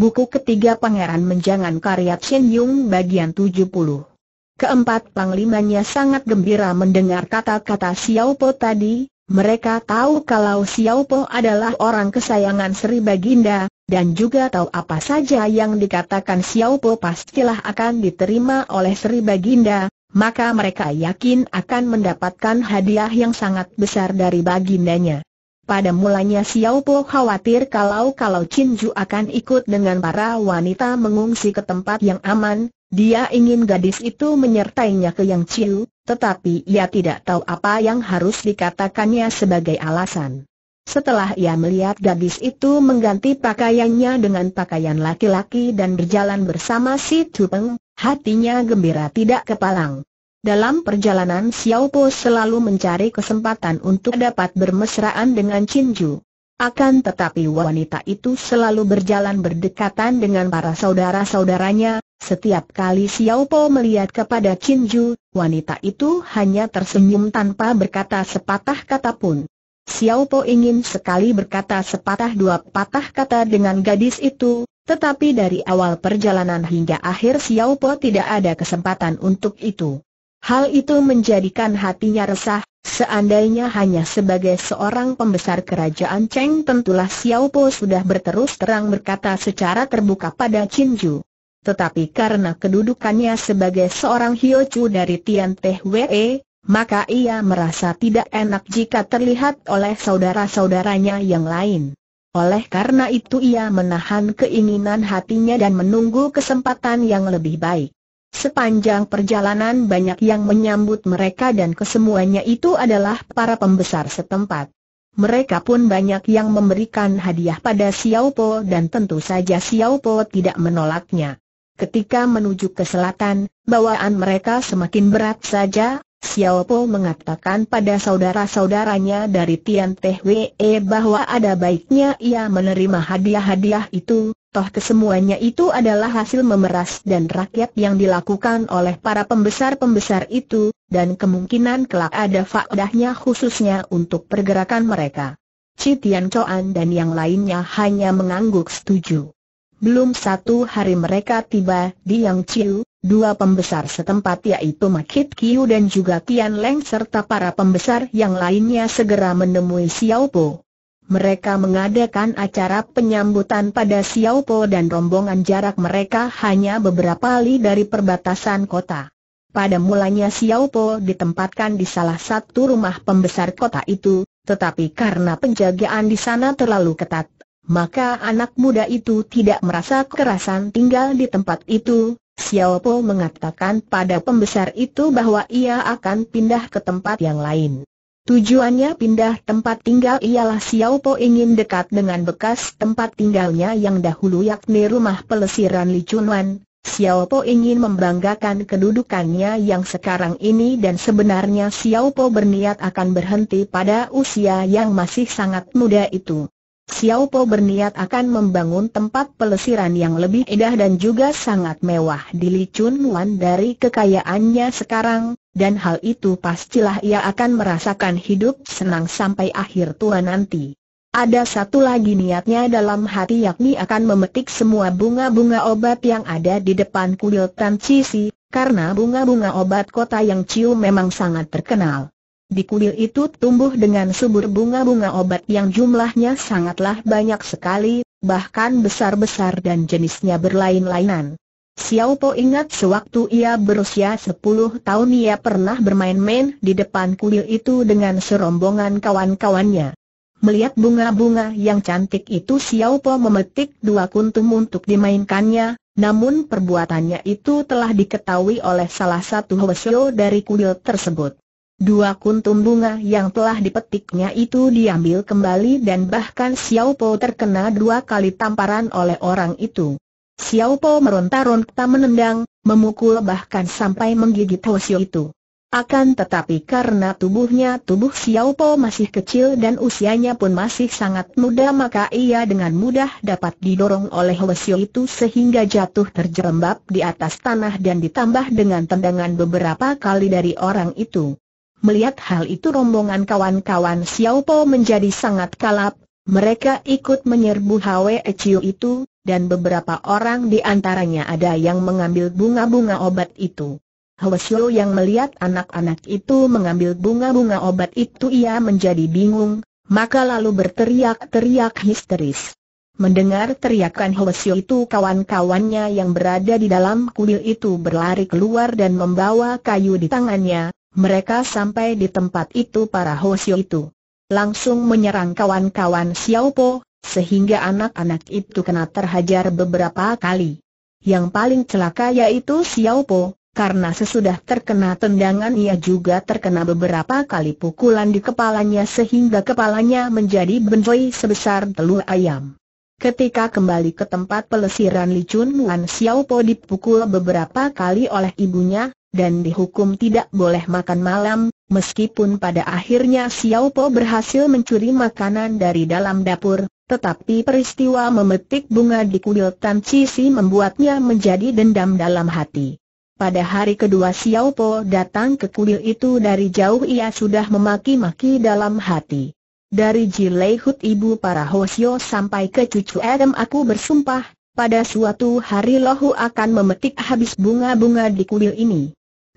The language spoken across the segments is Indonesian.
Buku ketiga Pangeran Menjangan karya Chen Yung bagian 70. Keempat panglimanya sangat gembira mendengar kata-kata Xiao Po tadi, mereka tahu kalau Xiao Po adalah orang kesayangan Sri Baginda, dan juga tahu apa saja yang dikatakan Xiao Po pastilah akan diterima oleh Sri Baginda, maka mereka yakin akan mendapatkan hadiah yang sangat besar dari Bagindanya. Pada mulanya Xiao Po khawatir kalau-kalau Chin Ju akan ikut dengan para wanita mengungsi ke tempat yang aman, dia ingin gadis itu menyertainya ke Yang Chiu, tetapi ia tidak tahu apa yang harus dikatakannya sebagai alasan. Setelah ia melihat gadis itu mengganti pakaiannya dengan pakaian laki-laki dan berjalan bersama si Tupeng, hatinya gembira tidak kepalang. Dalam perjalanan Xiao Po selalu mencari kesempatan untuk dapat bermesraan dengan Jinju. Akan tetapi wanita itu selalu berjalan berdekatan dengan para saudara-saudaranya, setiap kali Xiao Po melihat kepada Jinju, wanita itu hanya tersenyum tanpa berkata sepatah kata pun. Xiao Po ingin sekali berkata sepatah dua patah kata dengan gadis itu, tetapi dari awal perjalanan hingga akhir Xiao Po tidak ada kesempatan untuk itu. Hal itu menjadikan hatinya resah, seandainya hanya sebagai seorang pembesar kerajaan Cheng tentulah Xiao Po sudah berterus terang berkata secara terbuka pada Qin Ju. Tetapi karena kedudukannya sebagai seorang Hiochu dari Tian Teh Wei, maka ia merasa tidak enak jika terlihat oleh saudara-saudaranya yang lain. Oleh karena itu ia menahan keinginan hatinya dan menunggu kesempatan yang lebih baik. Sepanjang perjalanan banyak yang menyambut mereka dan kesemuanya itu adalah para pembesar setempat. Mereka pun banyak yang memberikan hadiah pada Xiao Po dan tentu saja Xiao Po tidak menolaknya. Ketika menuju ke selatan, bawaan mereka semakin berat saja, Xiao Po mengatakan pada saudara-saudaranya dari Tian Teh Wei bahwa ada baiknya ia menerima hadiah-hadiah itu, Toh kesemuanya itu adalah hasil memeras dan rakyat yang dilakukan oleh para pembesar-pembesar itu, dan kemungkinan kelak ada faedahnya khususnya untuk pergerakan mereka. Citian Coan dan yang lainnya hanya mengangguk setuju. Belum satu hari mereka tiba di Yang Chiu, dua pembesar setempat yaitu Makit Kiu dan juga Tian Leng serta para pembesar yang lainnya segera menemui Xiao Po mereka mengadakan acara penyambutan pada Xiao Po dan rombongan jarak mereka hanya beberapa li dari perbatasan kota. Pada mulanya Xiao Po ditempatkan di salah satu rumah pembesar kota itu, tetapi karena penjagaan di sana terlalu ketat, maka anak muda itu tidak merasa kekerasan tinggal di tempat itu, Xiao Po mengatakan pada pembesar itu bahwa ia akan pindah ke tempat yang lain. Tujuannya pindah tempat tinggal ialah Xiao Po ingin dekat dengan bekas tempat tinggalnya yang dahulu yakni rumah pelesiran Li Wan. Xiao Po ingin membanggakan kedudukannya yang sekarang ini dan sebenarnya Xiao Po berniat akan berhenti pada usia yang masih sangat muda itu. Xiao Po berniat akan membangun tempat pelesiran yang lebih indah dan juga sangat mewah di Li Wan dari kekayaannya sekarang, dan hal itu pastilah ia akan merasakan hidup senang sampai akhir tua nanti. Ada satu lagi niatnya dalam hati yakni akan memetik semua bunga-bunga obat yang ada di depan kuil Tan Cisi, karena bunga-bunga obat kota yang Ciu memang sangat terkenal. Di kuil itu tumbuh dengan subur bunga-bunga obat yang jumlahnya sangatlah banyak sekali, bahkan besar-besar dan jenisnya berlain-lainan. Xiao Po ingat sewaktu ia berusia 10 tahun ia pernah bermain-main di depan kuil itu dengan serombongan kawan-kawannya. Melihat bunga-bunga yang cantik itu Xiao Po memetik dua kuntum untuk dimainkannya, namun perbuatannya itu telah diketahui oleh salah satu hwasyo dari kuil tersebut. Dua kuntum bunga yang telah dipetiknya itu diambil kembali dan bahkan Xiao Po terkena dua kali tamparan oleh orang itu. Xiao Po meronta-ronta menendang, memukul bahkan sampai menggigit Hoesio itu. Akan tetapi karena tubuhnya tubuh Xiao Po masih kecil dan usianya pun masih sangat muda maka ia dengan mudah dapat didorong oleh Hoesio itu sehingga jatuh terjerembab di atas tanah dan ditambah dengan tendangan beberapa kali dari orang itu. Melihat hal itu rombongan kawan-kawan Xiao Po menjadi sangat kalap, mereka ikut menyerbu Hwe Chiu itu, dan beberapa orang di antaranya ada yang mengambil bunga-bunga obat itu. Hwe Chiu yang melihat anak-anak itu mengambil bunga-bunga obat itu ia menjadi bingung, maka lalu berteriak-teriak histeris. Mendengar teriakan Hwe Chiu itu kawan-kawannya yang berada di dalam kuil itu berlari keluar dan membawa kayu di tangannya, mereka sampai di tempat itu para Hwe Chiu itu langsung menyerang kawan-kawan Xiao Po, sehingga anak-anak itu kena terhajar beberapa kali. Yang paling celaka yaitu Xiao Po, karena sesudah terkena tendangan ia juga terkena beberapa kali pukulan di kepalanya sehingga kepalanya menjadi benjoy sebesar telur ayam. Ketika kembali ke tempat pelesiran Li Licun Xiao Po dipukul beberapa kali oleh ibunya, dan dihukum tidak boleh makan malam, Meskipun pada akhirnya Xiao Po berhasil mencuri makanan dari dalam dapur, tetapi peristiwa memetik bunga di kuil Tan Chi Si membuatnya menjadi dendam dalam hati. Pada hari kedua Xiao Po datang ke kuil itu dari jauh ia sudah memaki-maki dalam hati. Dari Jilei Hut ibu para Hoshio sampai ke cucu Adam aku bersumpah, pada suatu hari lohu akan memetik habis bunga-bunga di kuil ini.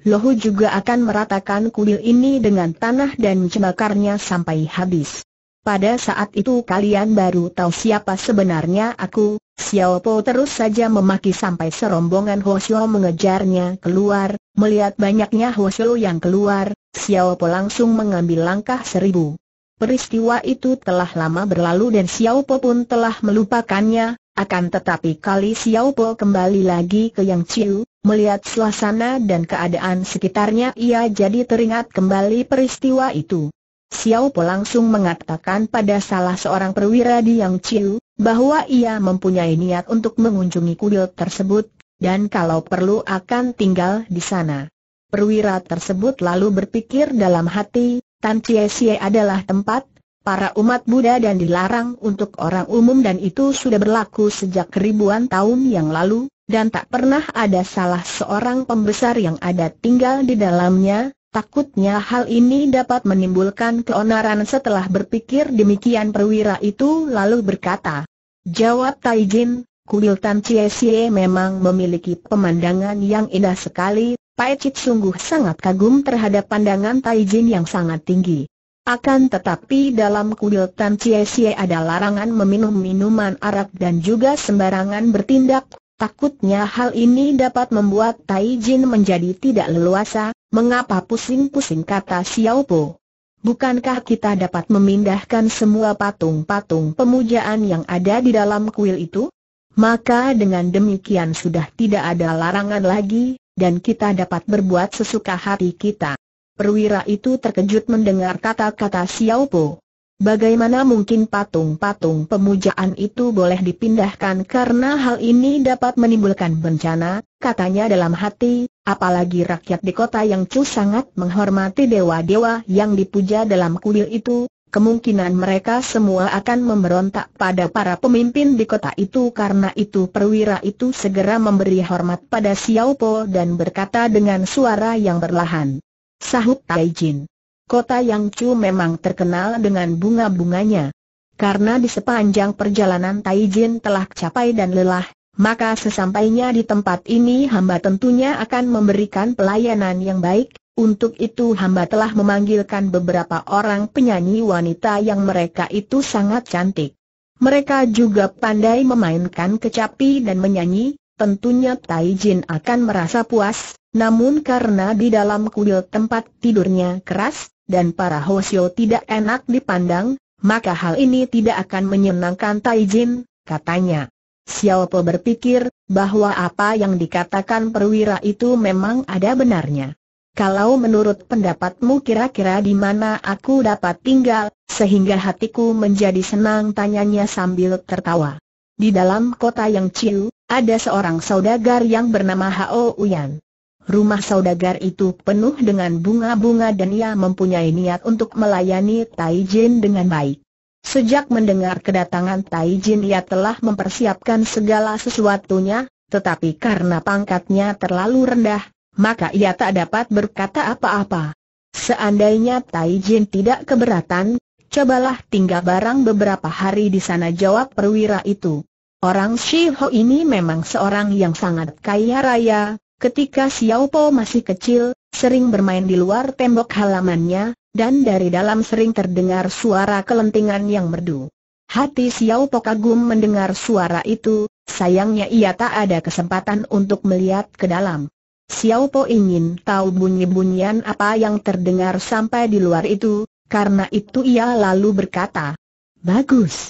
Lohu juga akan meratakan kuil ini dengan tanah dan cebakarnya sampai habis. Pada saat itu kalian baru tahu siapa sebenarnya aku, Xiao Po terus saja memaki sampai serombongan Xiao mengejarnya keluar, melihat banyaknya Xiao yang keluar, Xiao Po langsung mengambil langkah seribu. Peristiwa itu telah lama berlalu dan Xiao Po pun telah melupakannya, akan tetapi kali Xiao Po kembali lagi ke Yang Chiu, melihat suasana dan keadaan sekitarnya ia jadi teringat kembali peristiwa itu. Xiao Po langsung mengatakan pada salah seorang perwira di Yang Chiu, bahwa ia mempunyai niat untuk mengunjungi kuil tersebut, dan kalau perlu akan tinggal di sana. Perwira tersebut lalu berpikir dalam hati, Tan Chie Sie adalah tempat para umat Buddha dan dilarang untuk orang umum dan itu sudah berlaku sejak ribuan tahun yang lalu, dan tak pernah ada salah seorang pembesar yang ada tinggal di dalamnya, takutnya hal ini dapat menimbulkan keonaran setelah berpikir demikian perwira itu lalu berkata, Jawab Taijin, kuil Tan Chie Sie memang memiliki pemandangan yang indah sekali, Pai Chit sungguh sangat kagum terhadap pandangan Tai Jin yang sangat tinggi. Akan tetapi dalam kuil Tan Chie Chie ada larangan meminum minuman arak dan juga sembarangan bertindak, takutnya hal ini dapat membuat Tai Jin menjadi tidak leluasa, mengapa pusing-pusing kata Xiao Po. Bukankah kita dapat memindahkan semua patung-patung pemujaan yang ada di dalam kuil itu? Maka dengan demikian sudah tidak ada larangan lagi, dan kita dapat berbuat sesuka hati kita. Perwira itu terkejut mendengar kata-kata Xiao Po. Bagaimana mungkin patung-patung pemujaan itu boleh dipindahkan karena hal ini dapat menimbulkan bencana, katanya dalam hati, apalagi rakyat di kota yang cu sangat menghormati dewa-dewa yang dipuja dalam kuil itu, kemungkinan mereka semua akan memberontak pada para pemimpin di kota itu karena itu perwira itu segera memberi hormat pada Xiao Po dan berkata dengan suara yang berlahan. Sahut Tai Jin. Kota Yangchu memang terkenal dengan bunga-bunganya. Karena di sepanjang perjalanan Tai Jin telah capai dan lelah, maka sesampainya di tempat ini hamba tentunya akan memberikan pelayanan yang baik, untuk itu hamba telah memanggilkan beberapa orang penyanyi wanita yang mereka itu sangat cantik. Mereka juga pandai memainkan kecapi dan menyanyi, tentunya Tai Jin akan merasa puas, namun karena di dalam kuil tempat tidurnya keras, dan para hosio tidak enak dipandang, maka hal ini tidak akan menyenangkan Tai Jin, katanya. Xiao berpikir, bahwa apa yang dikatakan perwira itu memang ada benarnya. Kalau menurut pendapatmu kira-kira di mana aku dapat tinggal, sehingga hatiku menjadi senang tanyanya sambil tertawa. Di dalam kota yang Ciu, ada seorang saudagar yang bernama Hao Uyan. Rumah saudagar itu penuh dengan bunga-bunga dan ia mempunyai niat untuk melayani Tai Jin dengan baik. Sejak mendengar kedatangan Tai Jin ia telah mempersiapkan segala sesuatunya, tetapi karena pangkatnya terlalu rendah, maka ia tak dapat berkata apa-apa. Seandainya Tai Jin tidak keberatan, cobalah tinggal barang beberapa hari di sana jawab perwira itu. Orang Shiho ini memang seorang yang sangat kaya raya, ketika Xiao Po masih kecil, sering bermain di luar tembok halamannya, dan dari dalam sering terdengar suara kelentingan yang merdu. Hati Xiao Po kagum mendengar suara itu, sayangnya ia tak ada kesempatan untuk melihat ke dalam. Xiao Po ingin tahu bunyi-bunyian apa yang terdengar sampai di luar itu, karena itu ia lalu berkata, Bagus.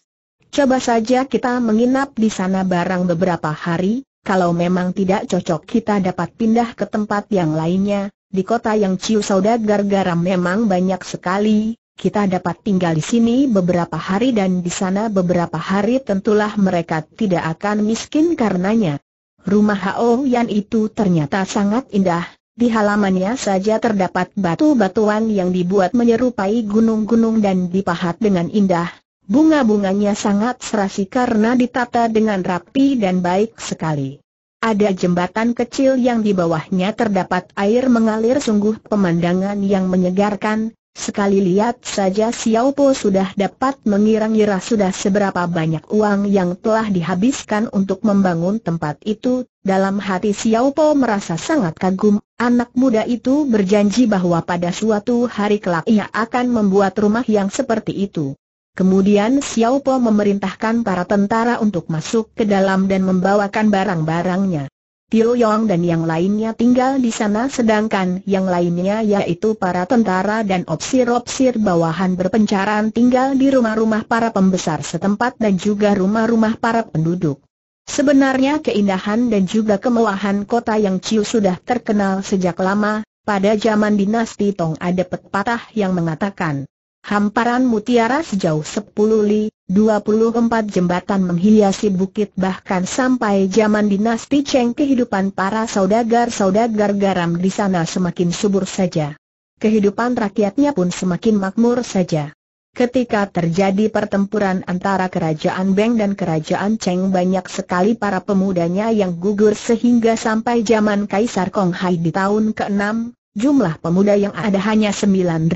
Coba saja kita menginap di sana barang beberapa hari, kalau memang tidak cocok kita dapat pindah ke tempat yang lainnya, di kota yang Ciu Saudagar garam memang banyak sekali, kita dapat tinggal di sini beberapa hari dan di sana beberapa hari tentulah mereka tidak akan miskin karenanya. Rumah Hao Yan itu ternyata sangat indah, di halamannya saja terdapat batu-batuan yang dibuat menyerupai gunung-gunung dan dipahat dengan indah. Bunga-bunganya sangat serasi karena ditata dengan rapi dan baik sekali. Ada jembatan kecil yang di bawahnya terdapat air mengalir sungguh pemandangan yang menyegarkan, Sekali lihat saja Xiao Po sudah dapat mengira-ngira sudah seberapa banyak uang yang telah dihabiskan untuk membangun tempat itu, dalam hati Xiao Po merasa sangat kagum, anak muda itu berjanji bahwa pada suatu hari kelak ia akan membuat rumah yang seperti itu. Kemudian Xiao Po memerintahkan para tentara untuk masuk ke dalam dan membawakan barang-barangnya. Tio Yong dan yang lainnya tinggal di sana sedangkan yang lainnya yaitu para tentara dan opsir-opsir bawahan berpencaran tinggal di rumah-rumah para pembesar setempat dan juga rumah-rumah para penduduk. Sebenarnya keindahan dan juga kemewahan kota yang Ciu sudah terkenal sejak lama, pada zaman dinasti Tong ada pepatah yang mengatakan, Hamparan mutiara sejauh 10 li, 24 jembatan menghiasi bukit bahkan sampai zaman dinasti Cheng kehidupan para saudagar-saudagar garam di sana semakin subur saja. Kehidupan rakyatnya pun semakin makmur saja. Ketika terjadi pertempuran antara kerajaan Beng dan kerajaan Cheng banyak sekali para pemudanya yang gugur sehingga sampai zaman Kaisar Kong Hai di tahun ke-6, jumlah pemuda yang ada hanya 9.800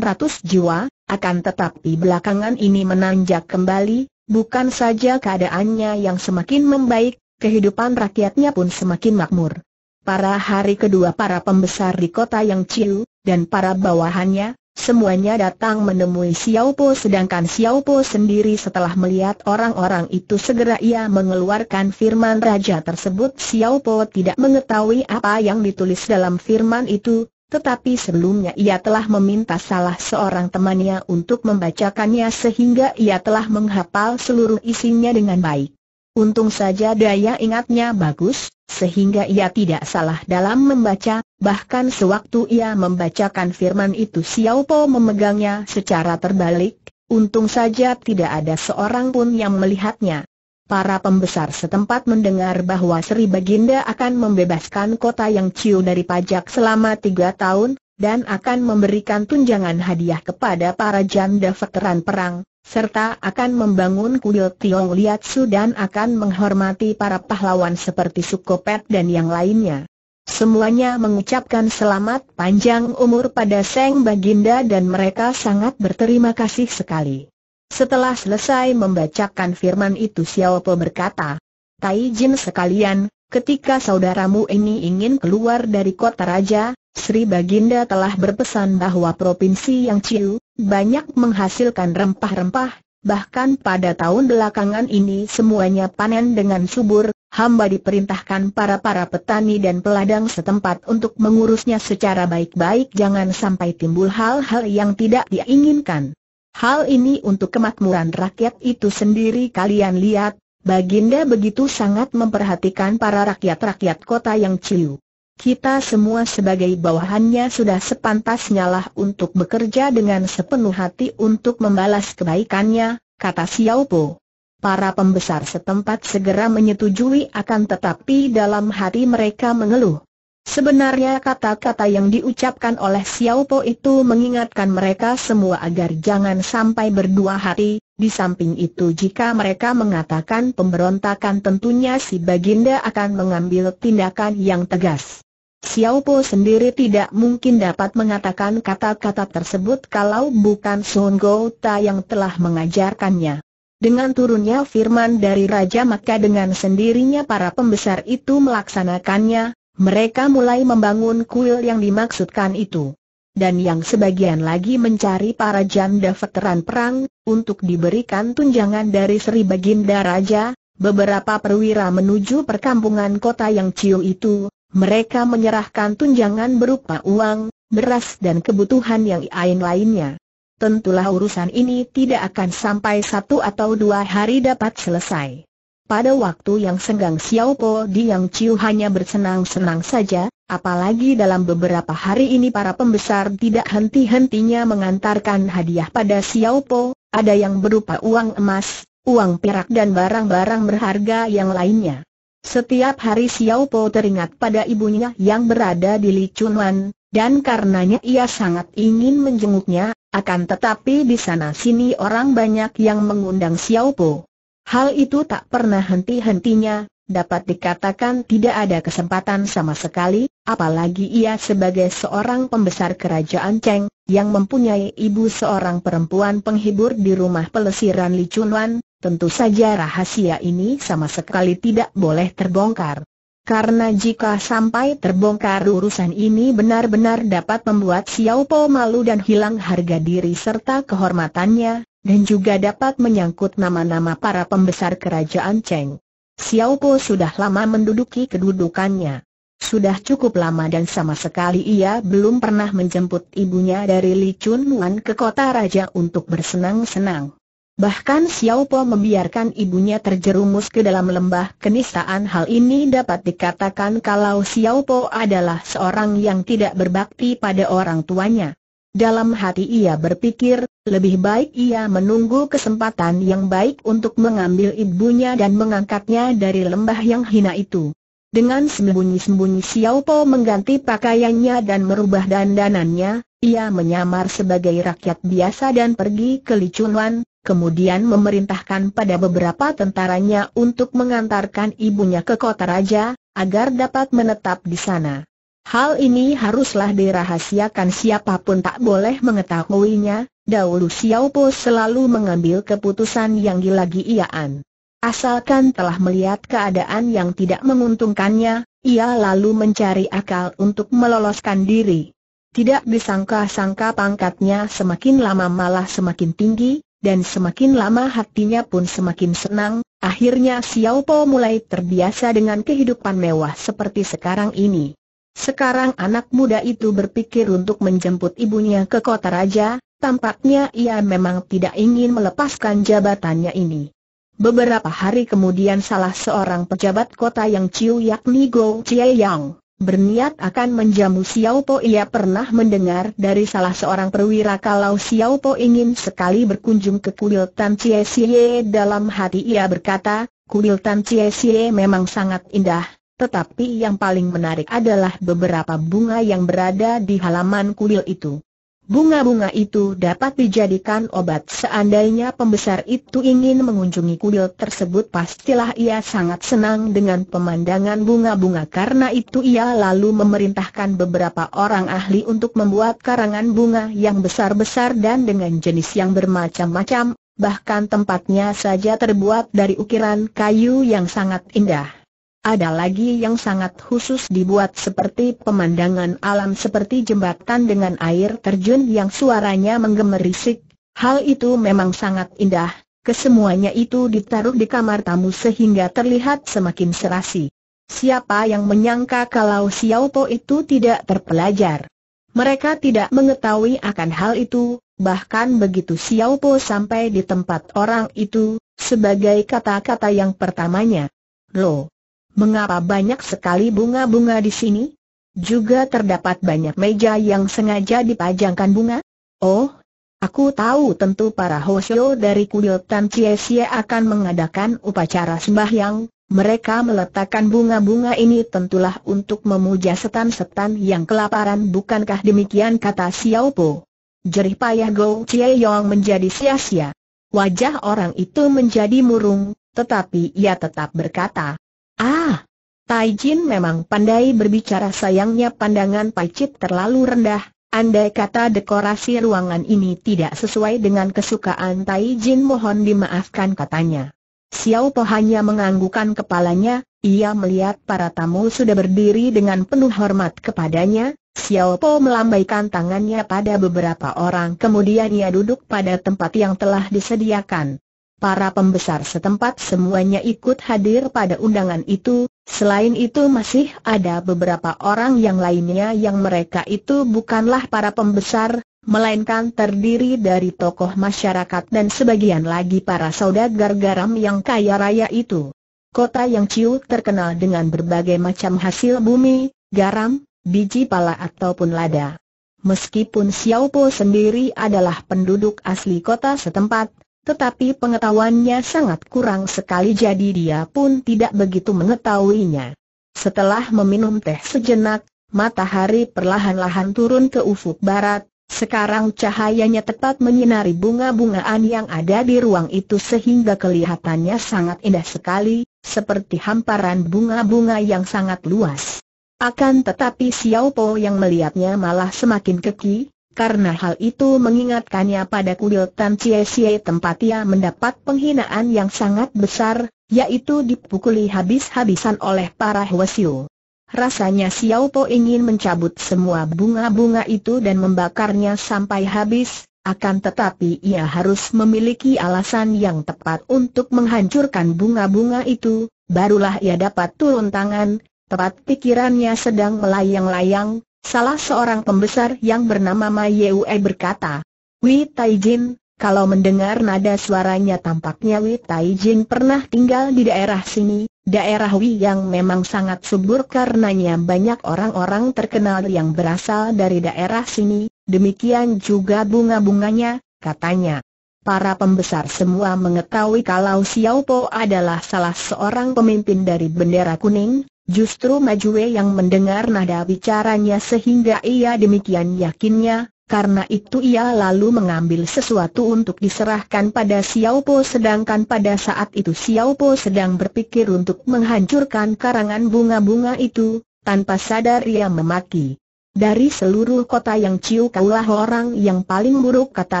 jiwa, akan tetapi belakangan ini menanjak kembali, bukan saja keadaannya yang semakin membaik, kehidupan rakyatnya pun semakin makmur. Para hari kedua para pembesar di kota yang Ciu, dan para bawahannya, Semuanya datang menemui Xiao Po sedangkan Xiao Po sendiri setelah melihat orang-orang itu segera ia mengeluarkan firman raja tersebut Xiao Po tidak mengetahui apa yang ditulis dalam firman itu, tetapi sebelumnya ia telah meminta salah seorang temannya untuk membacakannya sehingga ia telah menghafal seluruh isinya dengan baik Untung saja daya ingatnya bagus, sehingga ia tidak salah dalam membaca, bahkan sewaktu ia membacakan firman itu Xiao Po memegangnya secara terbalik, untung saja tidak ada seorang pun yang melihatnya. Para pembesar setempat mendengar bahwa Sri Baginda akan membebaskan kota yang Ciu dari pajak selama tiga tahun, dan akan memberikan tunjangan hadiah kepada para janda veteran perang, serta akan membangun kuil Tiong Su dan akan menghormati para pahlawan seperti Sukopet dan yang lainnya. Semuanya mengucapkan selamat panjang umur pada Seng Baginda dan mereka sangat berterima kasih sekali. Setelah selesai membacakan firman itu Xiao Po berkata, Tai Jin sekalian, ketika saudaramu ini ingin keluar dari kota raja, Sri Baginda telah berpesan bahwa provinsi yang Ciu, banyak menghasilkan rempah-rempah, bahkan pada tahun belakangan ini semuanya panen dengan subur, hamba diperintahkan para-para petani dan peladang setempat untuk mengurusnya secara baik-baik jangan sampai timbul hal-hal yang tidak diinginkan. Hal ini untuk kemakmuran rakyat itu sendiri kalian lihat, Baginda begitu sangat memperhatikan para rakyat-rakyat kota yang ciu kita semua sebagai bawahannya sudah sepantasnya lah untuk bekerja dengan sepenuh hati untuk membalas kebaikannya, kata Xiao Po. Para pembesar setempat segera menyetujui akan tetapi dalam hati mereka mengeluh. Sebenarnya kata-kata yang diucapkan oleh Xiao Po itu mengingatkan mereka semua agar jangan sampai berdua hati, di samping itu jika mereka mengatakan pemberontakan tentunya si Baginda akan mengambil tindakan yang tegas. Xiao Po sendiri tidak mungkin dapat mengatakan kata-kata tersebut kalau bukan Sun Ta yang telah mengajarkannya. Dengan turunnya firman dari Raja maka dengan sendirinya para pembesar itu melaksanakannya, mereka mulai membangun kuil yang dimaksudkan itu. Dan yang sebagian lagi mencari para janda veteran perang, untuk diberikan tunjangan dari Sri Baginda Raja, beberapa perwira menuju perkampungan kota yang Ciu itu, mereka menyerahkan tunjangan berupa uang, beras dan kebutuhan yang lain-lainnya. Tentulah urusan ini tidak akan sampai satu atau dua hari dapat selesai. Pada waktu yang senggang Xiao Po di Yang Chiu hanya bersenang-senang saja, apalagi dalam beberapa hari ini para pembesar tidak henti-hentinya mengantarkan hadiah pada Xiao Po, ada yang berupa uang emas, uang perak dan barang-barang berharga yang lainnya. Setiap hari Xiao Po teringat pada ibunya yang berada di Li Chun Wan, dan karenanya ia sangat ingin menjenguknya, akan tetapi di sana sini orang banyak yang mengundang Xiao Po. Hal itu tak pernah henti-hentinya, dapat dikatakan tidak ada kesempatan sama sekali, apalagi ia sebagai seorang pembesar kerajaan Cheng, yang mempunyai ibu seorang perempuan penghibur di rumah pelesiran Li Chun Wan. Tentu saja rahasia ini sama sekali tidak boleh terbongkar. Karena jika sampai terbongkar urusan ini benar-benar dapat membuat Xiao Po malu dan hilang harga diri serta kehormatannya, dan juga dapat menyangkut nama-nama para pembesar kerajaan Cheng. Xiao Po sudah lama menduduki kedudukannya. Sudah cukup lama dan sama sekali ia belum pernah menjemput ibunya dari Li Chun Wan ke kota raja untuk bersenang-senang. Bahkan Xiao Po membiarkan ibunya terjerumus ke dalam lembah kenistaan hal ini dapat dikatakan kalau Xiao Po adalah seorang yang tidak berbakti pada orang tuanya. Dalam hati ia berpikir, lebih baik ia menunggu kesempatan yang baik untuk mengambil ibunya dan mengangkatnya dari lembah yang hina itu. Dengan sembunyi-sembunyi Xiao Po mengganti pakaiannya dan merubah dandanannya, ia menyamar sebagai rakyat biasa dan pergi ke Licunwan, kemudian memerintahkan pada beberapa tentaranya untuk mengantarkan ibunya ke kota raja, agar dapat menetap di sana. Hal ini haruslah dirahasiakan siapapun tak boleh mengetahuinya, dahulu Xiao Po selalu mengambil keputusan yang gila-gilaan. Asalkan telah melihat keadaan yang tidak menguntungkannya, ia lalu mencari akal untuk meloloskan diri. Tidak disangka-sangka pangkatnya semakin lama malah semakin tinggi, dan semakin lama hatinya pun semakin senang, akhirnya Xiao Po mulai terbiasa dengan kehidupan mewah seperti sekarang ini. Sekarang anak muda itu berpikir untuk menjemput ibunya ke kota raja, tampaknya ia memang tidak ingin melepaskan jabatannya ini. Beberapa hari kemudian salah seorang pejabat kota yang Ciu yakni Go Chie Yang berniat akan menjamu Xiao Po. Ia pernah mendengar dari salah seorang perwira kalau Xiao Po ingin sekali berkunjung ke kuil Tan Chie Xie dalam hati ia berkata, kuil Tan Chie Xie memang sangat indah. Tetapi yang paling menarik adalah beberapa bunga yang berada di halaman kuil itu. Bunga-bunga itu dapat dijadikan obat seandainya pembesar itu ingin mengunjungi kuil tersebut pastilah ia sangat senang dengan pemandangan bunga-bunga karena itu ia lalu memerintahkan beberapa orang ahli untuk membuat karangan bunga yang besar-besar dan dengan jenis yang bermacam-macam, bahkan tempatnya saja terbuat dari ukiran kayu yang sangat indah. Ada lagi yang sangat khusus dibuat seperti pemandangan alam seperti jembatan dengan air terjun yang suaranya menggemerisik. Hal itu memang sangat indah, kesemuanya itu ditaruh di kamar tamu sehingga terlihat semakin serasi. Siapa yang menyangka kalau Xiao Po itu tidak terpelajar? Mereka tidak mengetahui akan hal itu, bahkan begitu Xiao Po sampai di tempat orang itu, sebagai kata-kata yang pertamanya. Loh, Mengapa banyak sekali bunga-bunga di sini? Juga terdapat banyak meja yang sengaja dipajangkan bunga? Oh, aku tahu tentu para hosyo dari kuil Tan Chie sia akan mengadakan upacara sembahyang. Mereka meletakkan bunga-bunga ini tentulah untuk memuja setan-setan yang kelaparan bukankah demikian kata Xiao Po. Jerih payah Go Chie Yong menjadi sia-sia. Wajah orang itu menjadi murung, tetapi ia tetap berkata, Ah, Tai Jin memang pandai berbicara sayangnya pandangan Pai Pacit terlalu rendah, andai kata dekorasi ruangan ini tidak sesuai dengan kesukaan Tai Jin mohon dimaafkan katanya. Xiao Po hanya menganggukkan kepalanya, ia melihat para tamu sudah berdiri dengan penuh hormat kepadanya, Xiao Po melambaikan tangannya pada beberapa orang kemudian ia duduk pada tempat yang telah disediakan para pembesar setempat semuanya ikut hadir pada undangan itu, selain itu masih ada beberapa orang yang lainnya yang mereka itu bukanlah para pembesar, melainkan terdiri dari tokoh masyarakat dan sebagian lagi para saudagar garam yang kaya raya itu. Kota yang Ciu terkenal dengan berbagai macam hasil bumi, garam, biji pala ataupun lada. Meskipun Xiao Po sendiri adalah penduduk asli kota setempat, tetapi pengetahuannya sangat kurang sekali jadi dia pun tidak begitu mengetahuinya. Setelah meminum teh sejenak, matahari perlahan-lahan turun ke ufuk barat, sekarang cahayanya tepat menyinari bunga-bungaan yang ada di ruang itu sehingga kelihatannya sangat indah sekali, seperti hamparan bunga-bunga yang sangat luas. Akan tetapi Xiao Po yang melihatnya malah semakin keki, karena hal itu mengingatkannya pada kuil Tan Chie Chie tempat ia mendapat penghinaan yang sangat besar, yaitu dipukuli habis-habisan oleh para Hwasyu. Rasanya Xiao Po ingin mencabut semua bunga-bunga itu dan membakarnya sampai habis, akan tetapi ia harus memiliki alasan yang tepat untuk menghancurkan bunga-bunga itu, barulah ia dapat turun tangan, tepat pikirannya sedang melayang-layang, Salah seorang pembesar yang bernama Ma Yue berkata, Wei Taijin, kalau mendengar nada suaranya tampaknya Wei Taijin pernah tinggal di daerah sini, daerah Wei yang memang sangat subur karenanya banyak orang-orang terkenal yang berasal dari daerah sini, demikian juga bunga-bunganya, katanya. Para pembesar semua mengetahui kalau Xiao Po adalah salah seorang pemimpin dari bendera kuning, Justru Majue yang mendengar nada bicaranya sehingga ia demikian yakinnya, karena itu ia lalu mengambil sesuatu untuk diserahkan pada Xiao Po sedangkan pada saat itu Xiao Po sedang berpikir untuk menghancurkan karangan bunga-bunga itu, tanpa sadar ia memaki. Dari seluruh kota yang Ciu kaulah orang yang paling buruk kata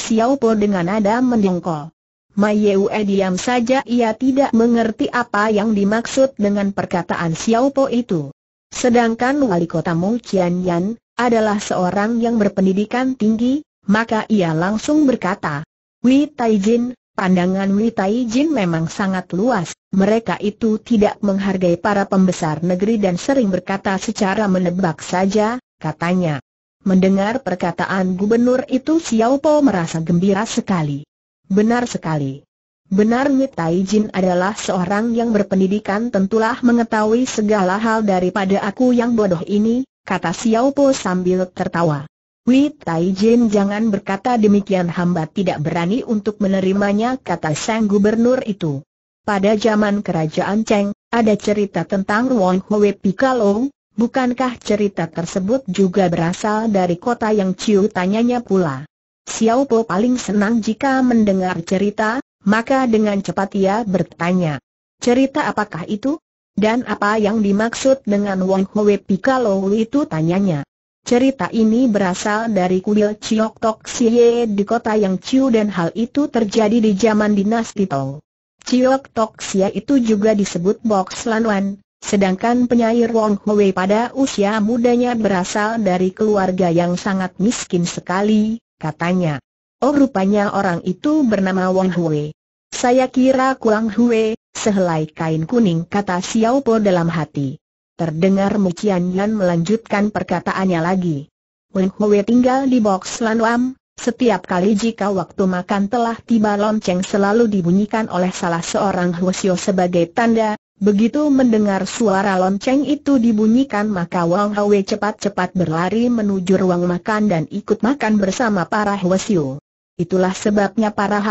Xiao Po dengan nada mendengkol. Mayeue diam saja ia tidak mengerti apa yang dimaksud dengan perkataan Xiao Po itu. Sedangkan wali kota Mu Qian Yan, adalah seorang yang berpendidikan tinggi, maka ia langsung berkata, Wei Taijin, Pandangan Wei Taijin memang sangat luas, mereka itu tidak menghargai para pembesar negeri dan sering berkata secara menebak saja, katanya. Mendengar perkataan gubernur itu Xiao Po merasa gembira sekali. Benar sekali. Benar Nitai Jin adalah seorang yang berpendidikan tentulah mengetahui segala hal daripada aku yang bodoh ini, kata Xiao Po sambil tertawa. Wei Tai Jin jangan berkata demikian hamba tidak berani untuk menerimanya kata sang gubernur itu. Pada zaman kerajaan Cheng, ada cerita tentang Wong Hwe Pikalo, bukankah cerita tersebut juga berasal dari kota yang Ciu tanyanya pula. Xiao Po paling senang jika mendengar cerita, maka dengan cepat ia bertanya. Cerita apakah itu? Dan apa yang dimaksud dengan Wong Hwe Pikalo itu tanyanya. Cerita ini berasal dari kuil Chiok Tok Siye di kota yang Chiu dan hal itu terjadi di zaman dinasti Tong. Chiok Tok Siye itu juga disebut Box Wan, sedangkan penyair Wong Hwe pada usia mudanya berasal dari keluarga yang sangat miskin sekali, katanya. Oh rupanya orang itu bernama Wang Hui. Saya kira Kuang Hui, sehelai kain kuning kata Xiao Po dalam hati. Terdengar Mukian Yan melanjutkan perkataannya lagi. Wang Hui tinggal di box Lan Wam, setiap kali jika waktu makan telah tiba lonceng selalu dibunyikan oleh salah seorang Hwasyo sebagai tanda, Begitu mendengar suara lonceng itu dibunyikan maka Wang Hwe cepat-cepat berlari menuju ruang makan dan ikut makan bersama para Siu. Itulah sebabnya para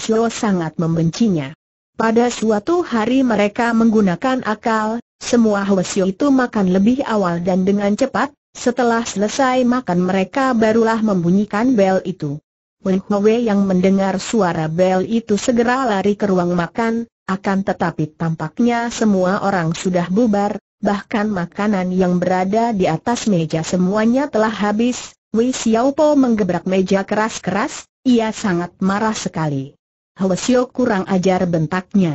Siu sangat membencinya. Pada suatu hari mereka menggunakan akal, semua Siu itu makan lebih awal dan dengan cepat, setelah selesai makan mereka barulah membunyikan bel itu. Wang Hwe yang mendengar suara bel itu segera lari ke ruang makan, akan tetapi tampaknya semua orang sudah bubar, bahkan makanan yang berada di atas meja semuanya telah habis. Wei Xiaopo menggebrak meja keras-keras, ia sangat marah sekali. Xiao kurang ajar bentaknya.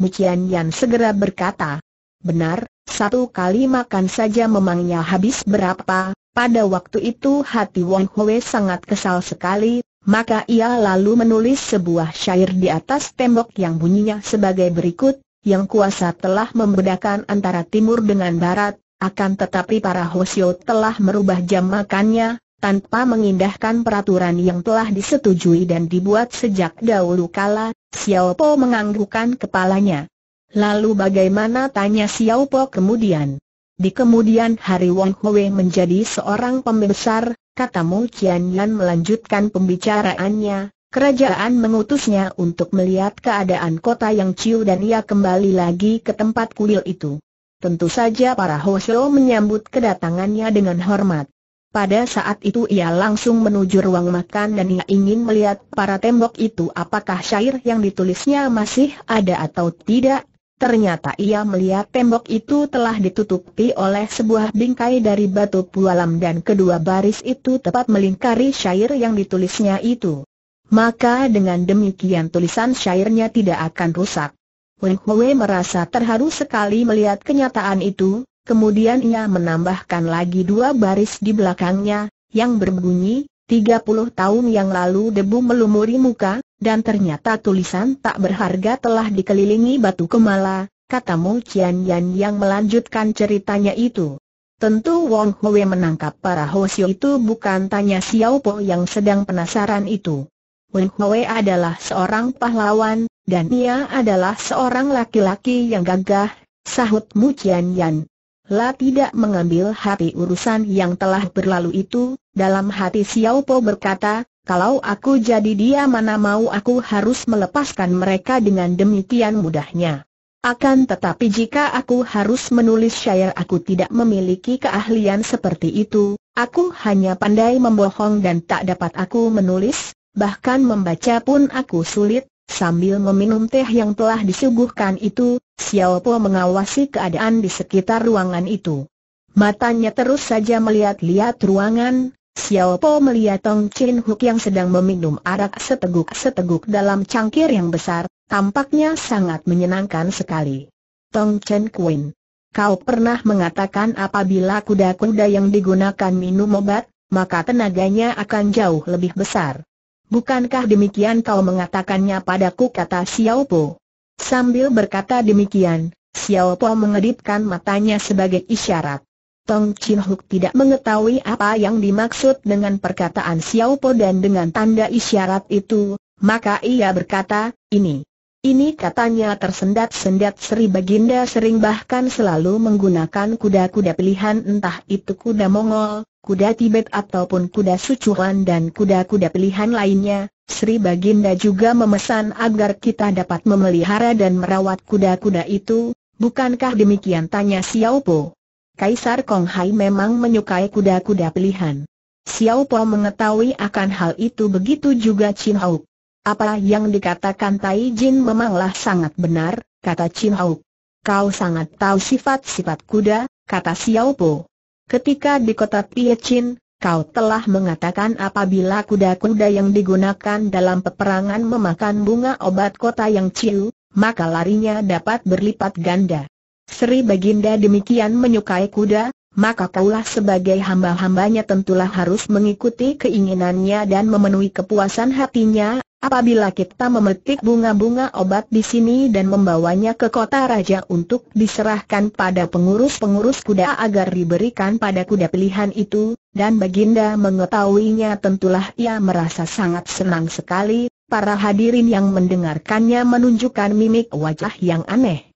Mucian Yan segera berkata, Benar, satu kali makan saja memangnya habis berapa, pada waktu itu hati Wang Hwe sangat kesal sekali, maka ia lalu menulis sebuah syair di atas tembok yang bunyinya sebagai berikut, yang kuasa telah membedakan antara timur dengan barat, akan tetapi para Hosyo telah merubah jam makannya, tanpa mengindahkan peraturan yang telah disetujui dan dibuat sejak dahulu kala, Xiao Po menganggukkan kepalanya. Lalu bagaimana tanya Xiao Po kemudian? Di kemudian hari Wang Hwe menjadi seorang pembesar, kata Mu Qian melanjutkan pembicaraannya, kerajaan mengutusnya untuk melihat keadaan kota yang Ciu dan ia kembali lagi ke tempat kuil itu. Tentu saja para Hoshio menyambut kedatangannya dengan hormat. Pada saat itu ia langsung menuju ruang makan dan ia ingin melihat para tembok itu apakah syair yang ditulisnya masih ada atau tidak, Ternyata ia melihat tembok itu telah ditutupi oleh sebuah bingkai dari batu pualam dan kedua baris itu tepat melingkari syair yang ditulisnya itu. Maka dengan demikian tulisan syairnya tidak akan rusak. Wen Hwe merasa terharu sekali melihat kenyataan itu, kemudian ia menambahkan lagi dua baris di belakangnya, yang berbunyi, 30 tahun yang lalu debu melumuri muka, dan ternyata tulisan tak berharga telah dikelilingi batu kemala, kata Mu Qian Yan yang melanjutkan ceritanya itu. Tentu Wong Hwe menangkap para Hosio itu bukan tanya Xiao Po yang sedang penasaran itu. Wong Hwe adalah seorang pahlawan, dan ia adalah seorang laki-laki yang gagah, sahut Mu Qian Yan. La tidak mengambil hati urusan yang telah berlalu itu, dalam hati Xiao Po berkata, kalau aku jadi dia mana mau aku harus melepaskan mereka dengan demikian mudahnya. Akan tetapi jika aku harus menulis syair aku tidak memiliki keahlian seperti itu, aku hanya pandai membohong dan tak dapat aku menulis, bahkan membaca pun aku sulit, sambil meminum teh yang telah disuguhkan itu, Xiao Po mengawasi keadaan di sekitar ruangan itu. Matanya terus saja melihat-lihat ruangan, Xiao Po melihat Tong Chin Huk yang sedang meminum arak seteguk-seteguk dalam cangkir yang besar, tampaknya sangat menyenangkan sekali. Tong Chen Kuin, kau pernah mengatakan apabila kuda-kuda yang digunakan minum obat, maka tenaganya akan jauh lebih besar. Bukankah demikian kau mengatakannya padaku kata Xiao Po? Sambil berkata demikian, Xiao Po mengedipkan matanya sebagai isyarat. Tong Chin Huk tidak mengetahui apa yang dimaksud dengan perkataan Xiao Po dan dengan tanda isyarat itu, maka ia berkata, ini. Ini katanya tersendat-sendat Sri Baginda sering bahkan selalu menggunakan kuda-kuda pilihan entah itu kuda Mongol, kuda Tibet ataupun kuda Sucuan dan kuda-kuda pilihan lainnya. Sri Baginda juga memesan agar kita dapat memelihara dan merawat kuda-kuda itu, bukankah demikian tanya Xiao Po. Kaisar Kong Hai memang menyukai kuda-kuda pilihan. Xiao Po mengetahui akan hal itu begitu juga Chin Hau. Apa yang dikatakan Tai Jin memanglah sangat benar, kata Chin Hau. Kau sangat tahu sifat-sifat kuda, kata Xiao Po. Ketika di kota Chin, kau telah mengatakan apabila kuda-kuda yang digunakan dalam peperangan memakan bunga obat kota yang ciu, maka larinya dapat berlipat ganda. Sri Baginda demikian menyukai kuda, maka kaulah sebagai hamba-hambanya tentulah harus mengikuti keinginannya dan memenuhi kepuasan hatinya, Apabila kita memetik bunga-bunga obat di sini dan membawanya ke kota raja untuk diserahkan pada pengurus-pengurus kuda agar diberikan pada kuda pilihan itu, dan Baginda mengetahuinya tentulah ia merasa sangat senang sekali, para hadirin yang mendengarkannya menunjukkan mimik wajah yang aneh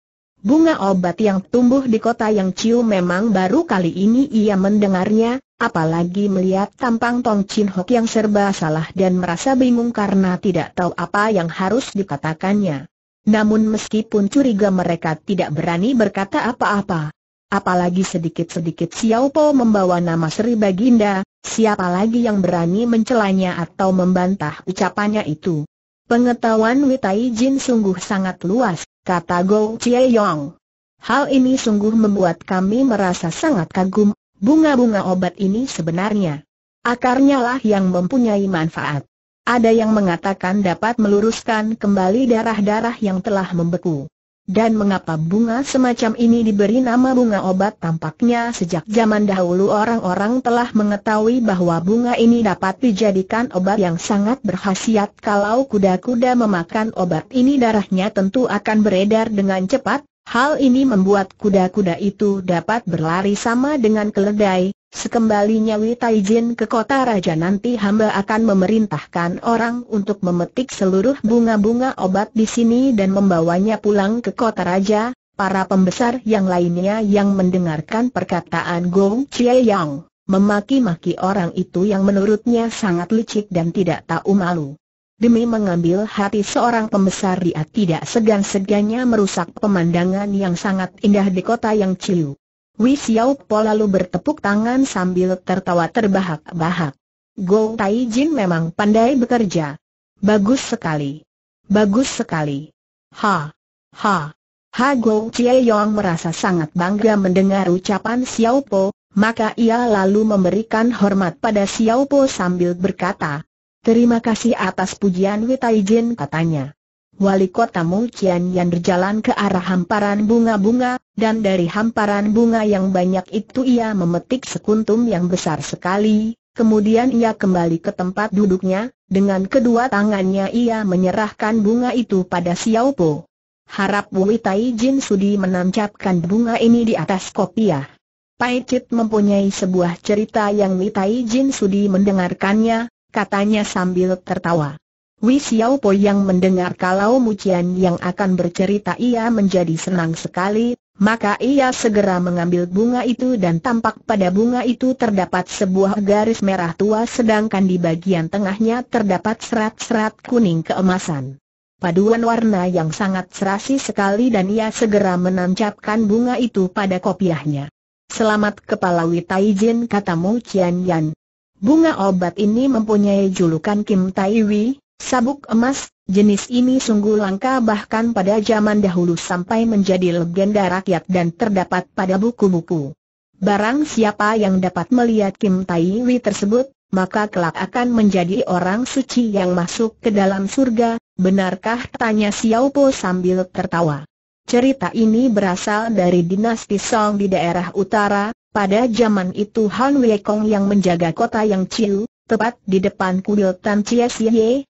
bunga obat yang tumbuh di kota yang Ciu memang baru kali ini ia mendengarnya, apalagi melihat tampang Tong Chin Hok yang serba salah dan merasa bingung karena tidak tahu apa yang harus dikatakannya. Namun meskipun curiga mereka tidak berani berkata apa-apa. Apalagi sedikit-sedikit Xiao Po membawa nama Sri Baginda, siapa lagi yang berani mencelanya atau membantah ucapannya itu. Pengetahuan Witai Jin sungguh sangat luas, kata Go Chie Yong. Hal ini sungguh membuat kami merasa sangat kagum, bunga-bunga obat ini sebenarnya. Akarnya lah yang mempunyai manfaat. Ada yang mengatakan dapat meluruskan kembali darah-darah yang telah membeku. Dan mengapa bunga semacam ini diberi nama bunga obat tampaknya sejak zaman dahulu orang-orang telah mengetahui bahwa bunga ini dapat dijadikan obat yang sangat berkhasiat kalau kuda-kuda memakan obat ini darahnya tentu akan beredar dengan cepat, hal ini membuat kuda-kuda itu dapat berlari sama dengan keledai, Sekembalinya Taijin ke kota raja nanti hamba akan memerintahkan orang untuk memetik seluruh bunga-bunga obat di sini dan membawanya pulang ke kota raja, Para pembesar yang lainnya yang mendengarkan perkataan Gong Chie Yang, memaki-maki orang itu yang menurutnya sangat licik dan tidak tahu malu. Demi mengambil hati seorang pembesar dia tidak segan-segannya merusak pemandangan yang sangat indah di kota yang ciu. Wei Xiao Po lalu bertepuk tangan sambil tertawa terbahak-bahak. Go Tai Jin memang pandai bekerja. Bagus sekali. Bagus sekali. Ha. Ha. Ha Go Chie Yong merasa sangat bangga mendengar ucapan Xiao Po, maka ia lalu memberikan hormat pada Xiao Po sambil berkata, Terima kasih atas pujian Wei Tai Jin katanya. Wali kota Mucian yang berjalan ke arah hamparan bunga-bunga, dan dari hamparan bunga yang banyak itu ia memetik sekuntum yang besar sekali, kemudian ia kembali ke tempat duduknya, dengan kedua tangannya ia menyerahkan bunga itu pada Xiao Po. Harap Wui Tai Jin Sudi menancapkan bunga ini di atas kopiah. Pai Chit mempunyai sebuah cerita yang Wui Tai Jin Sudi mendengarkannya, katanya sambil tertawa. Wei Xiaopo yang mendengar kalau Mucian yang akan bercerita ia menjadi senang sekali, maka ia segera mengambil bunga itu dan tampak pada bunga itu terdapat sebuah garis merah tua sedangkan di bagian tengahnya terdapat serat-serat kuning keemasan. Paduan warna yang sangat serasi sekali dan ia segera menancapkan bunga itu pada kopiahnya. Selamat kepala Taijin kata Mu Qian Yan. Bunga obat ini mempunyai julukan Kim Tai Sabuk emas, jenis ini sungguh langka bahkan pada zaman dahulu sampai menjadi legenda rakyat dan terdapat pada buku-buku. Barang siapa yang dapat melihat Kim Tai Wei tersebut, maka kelak akan menjadi orang suci yang masuk ke dalam surga, benarkah tanya Xiao Po sambil tertawa. Cerita ini berasal dari dinasti Song di daerah utara, pada zaman itu Han Wei Kong yang menjaga kota Yang Chiu, tepat di depan kuil Tan Chia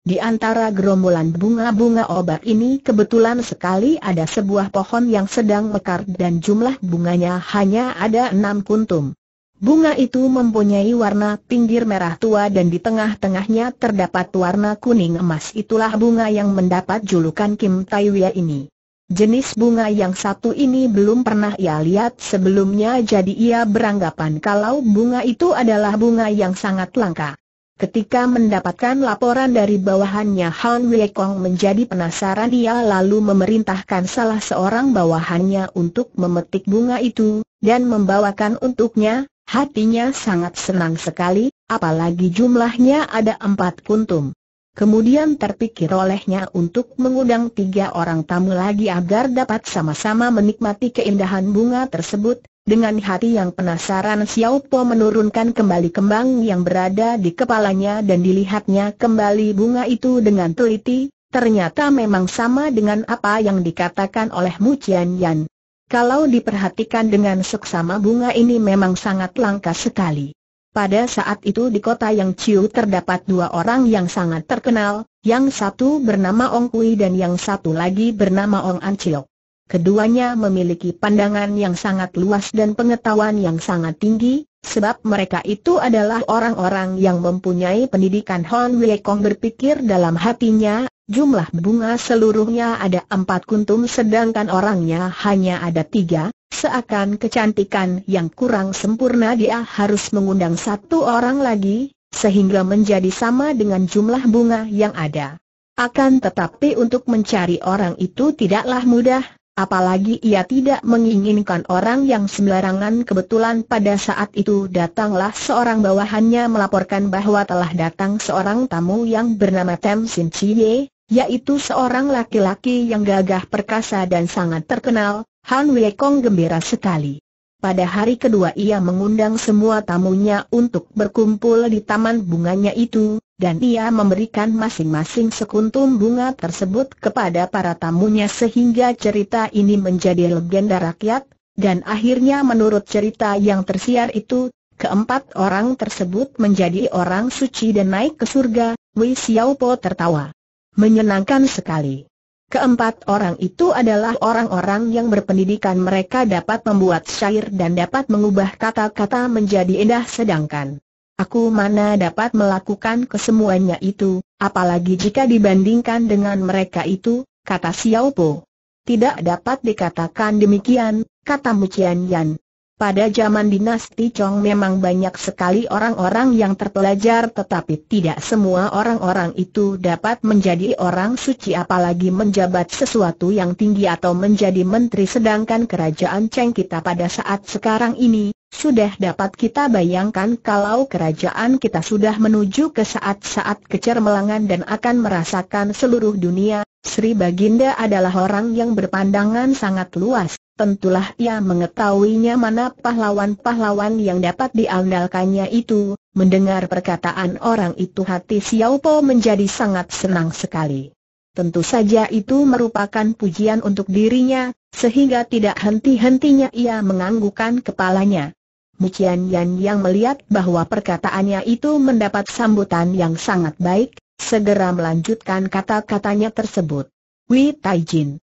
di antara gerombolan bunga-bunga obat ini kebetulan sekali ada sebuah pohon yang sedang mekar dan jumlah bunganya hanya ada enam kuntum. Bunga itu mempunyai warna pinggir merah tua dan di tengah-tengahnya terdapat warna kuning emas itulah bunga yang mendapat julukan Kim Taiwia ini. Jenis bunga yang satu ini belum pernah ia lihat sebelumnya jadi ia beranggapan kalau bunga itu adalah bunga yang sangat langka. Ketika mendapatkan laporan dari bawahannya Han Wilekong menjadi penasaran dia lalu memerintahkan salah seorang bawahannya untuk memetik bunga itu, dan membawakan untuknya, hatinya sangat senang sekali, apalagi jumlahnya ada empat kuntum. Kemudian terpikir olehnya untuk mengundang tiga orang tamu lagi agar dapat sama-sama menikmati keindahan bunga tersebut, dengan hati yang penasaran Xiao Po menurunkan kembali kembang yang berada di kepalanya dan dilihatnya kembali bunga itu dengan teliti, ternyata memang sama dengan apa yang dikatakan oleh Mu Qian Yan. Kalau diperhatikan dengan seksama bunga ini memang sangat langka sekali. Pada saat itu di kota yang Ciu terdapat dua orang yang sangat terkenal, yang satu bernama Ong Kui dan yang satu lagi bernama Ong An Chiok. Keduanya memiliki pandangan yang sangat luas dan pengetahuan yang sangat tinggi, sebab mereka itu adalah orang-orang yang mempunyai pendidikan Hon Wilekong berpikir dalam hatinya, jumlah bunga seluruhnya ada empat kuntum sedangkan orangnya hanya ada tiga, Seakan kecantikan yang kurang sempurna dia harus mengundang satu orang lagi, sehingga menjadi sama dengan jumlah bunga yang ada. Akan tetapi untuk mencari orang itu tidaklah mudah, apalagi ia tidak menginginkan orang yang sembarangan kebetulan pada saat itu datanglah seorang bawahannya melaporkan bahwa telah datang seorang tamu yang bernama Tem Sin Chie, yaitu seorang laki-laki yang gagah perkasa dan sangat terkenal, Han Wekong gembira sekali. Pada hari kedua ia mengundang semua tamunya untuk berkumpul di taman bunganya itu, dan ia memberikan masing-masing sekuntum bunga tersebut kepada para tamunya sehingga cerita ini menjadi legenda rakyat, dan akhirnya menurut cerita yang tersiar itu, keempat orang tersebut menjadi orang suci dan naik ke surga, Wei Xiaopo tertawa. Menyenangkan sekali. Keempat orang itu adalah orang-orang yang berpendidikan mereka dapat membuat syair dan dapat mengubah kata-kata menjadi indah sedangkan Aku mana dapat melakukan kesemuanya itu, apalagi jika dibandingkan dengan mereka itu, kata Xiao Po. Tidak dapat dikatakan demikian, kata Mu Yan. Pada zaman dinasti Chong memang banyak sekali orang-orang yang terpelajar tetapi tidak semua orang-orang itu dapat menjadi orang suci apalagi menjabat sesuatu yang tinggi atau menjadi menteri sedangkan kerajaan Cheng kita pada saat sekarang ini, sudah dapat kita bayangkan kalau kerajaan kita sudah menuju ke saat-saat kecermelangan dan akan merasakan seluruh dunia, Sri Baginda adalah orang yang berpandangan sangat luas tentulah ia mengetahuinya mana pahlawan-pahlawan yang dapat diandalkannya itu. Mendengar perkataan orang itu hati Xiao Po menjadi sangat senang sekali. Tentu saja itu merupakan pujian untuk dirinya, sehingga tidak henti-hentinya ia menganggukkan kepalanya. Mucian Yan yang melihat bahwa perkataannya itu mendapat sambutan yang sangat baik, segera melanjutkan kata-katanya tersebut. Wei Taijin,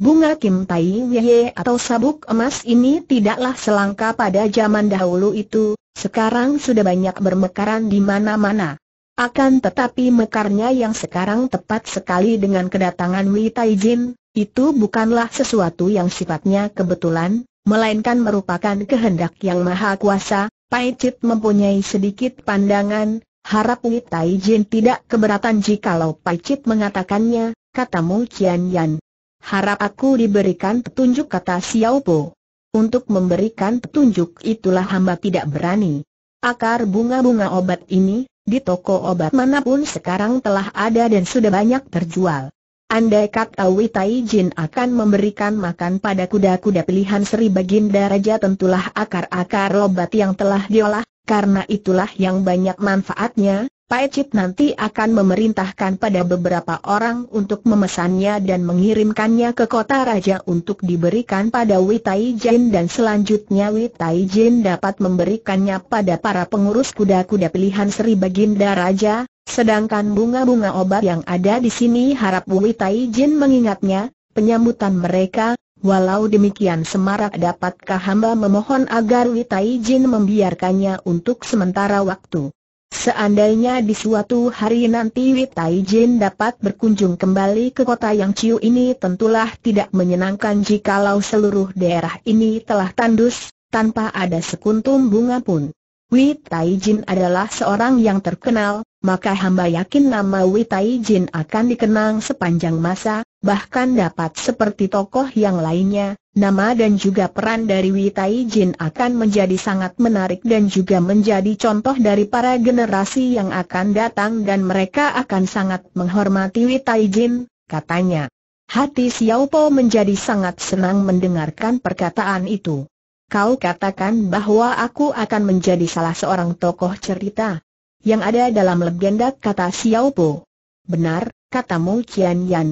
Bunga Kim Tai Ye atau sabuk emas ini tidaklah selangka pada zaman dahulu itu, sekarang sudah banyak bermekaran di mana-mana. Akan tetapi mekarnya yang sekarang tepat sekali dengan kedatangan Wei Tai itu bukanlah sesuatu yang sifatnya kebetulan, melainkan merupakan kehendak yang maha kuasa, Pai Chit mempunyai sedikit pandangan, harap Wei Tai tidak keberatan jikalau Pai Chit mengatakannya, katamu Qian Yan harap aku diberikan petunjuk kata Xiao Po. Untuk memberikan petunjuk itulah hamba tidak berani. Akar bunga-bunga obat ini, di toko obat manapun sekarang telah ada dan sudah banyak terjual. Andai kata Witai Jin akan memberikan makan pada kuda-kuda pilihan Sri Baginda Raja tentulah akar-akar obat yang telah diolah, karena itulah yang banyak manfaatnya, Paecit nanti akan memerintahkan pada beberapa orang untuk memesannya dan mengirimkannya ke kota raja untuk diberikan pada Witai Jin dan selanjutnya Witai Jin dapat memberikannya pada para pengurus kuda-kuda pilihan Sri Baginda Raja, sedangkan bunga-bunga obat yang ada di sini harap Witai Jin mengingatnya, penyambutan mereka, Walau demikian semarak dapatkah hamba memohon agar Witai Jin membiarkannya untuk sementara waktu. Seandainya di suatu hari nanti Witai Taijin dapat berkunjung kembali ke kota yang Ciu ini tentulah tidak menyenangkan jikalau seluruh daerah ini telah tandus, tanpa ada sekuntum bunga pun. Witai Taijin adalah seorang yang terkenal, maka hamba yakin nama Witai Taijin akan dikenang sepanjang masa, bahkan dapat seperti tokoh yang lainnya, nama dan juga peran dari Witai Jin akan menjadi sangat menarik dan juga menjadi contoh dari para generasi yang akan datang dan mereka akan sangat menghormati Witai Jin, katanya. Hati Xiao Po menjadi sangat senang mendengarkan perkataan itu. Kau katakan bahwa aku akan menjadi salah seorang tokoh cerita yang ada dalam legenda kata Xiao Po. Benar, kata Qian Yan.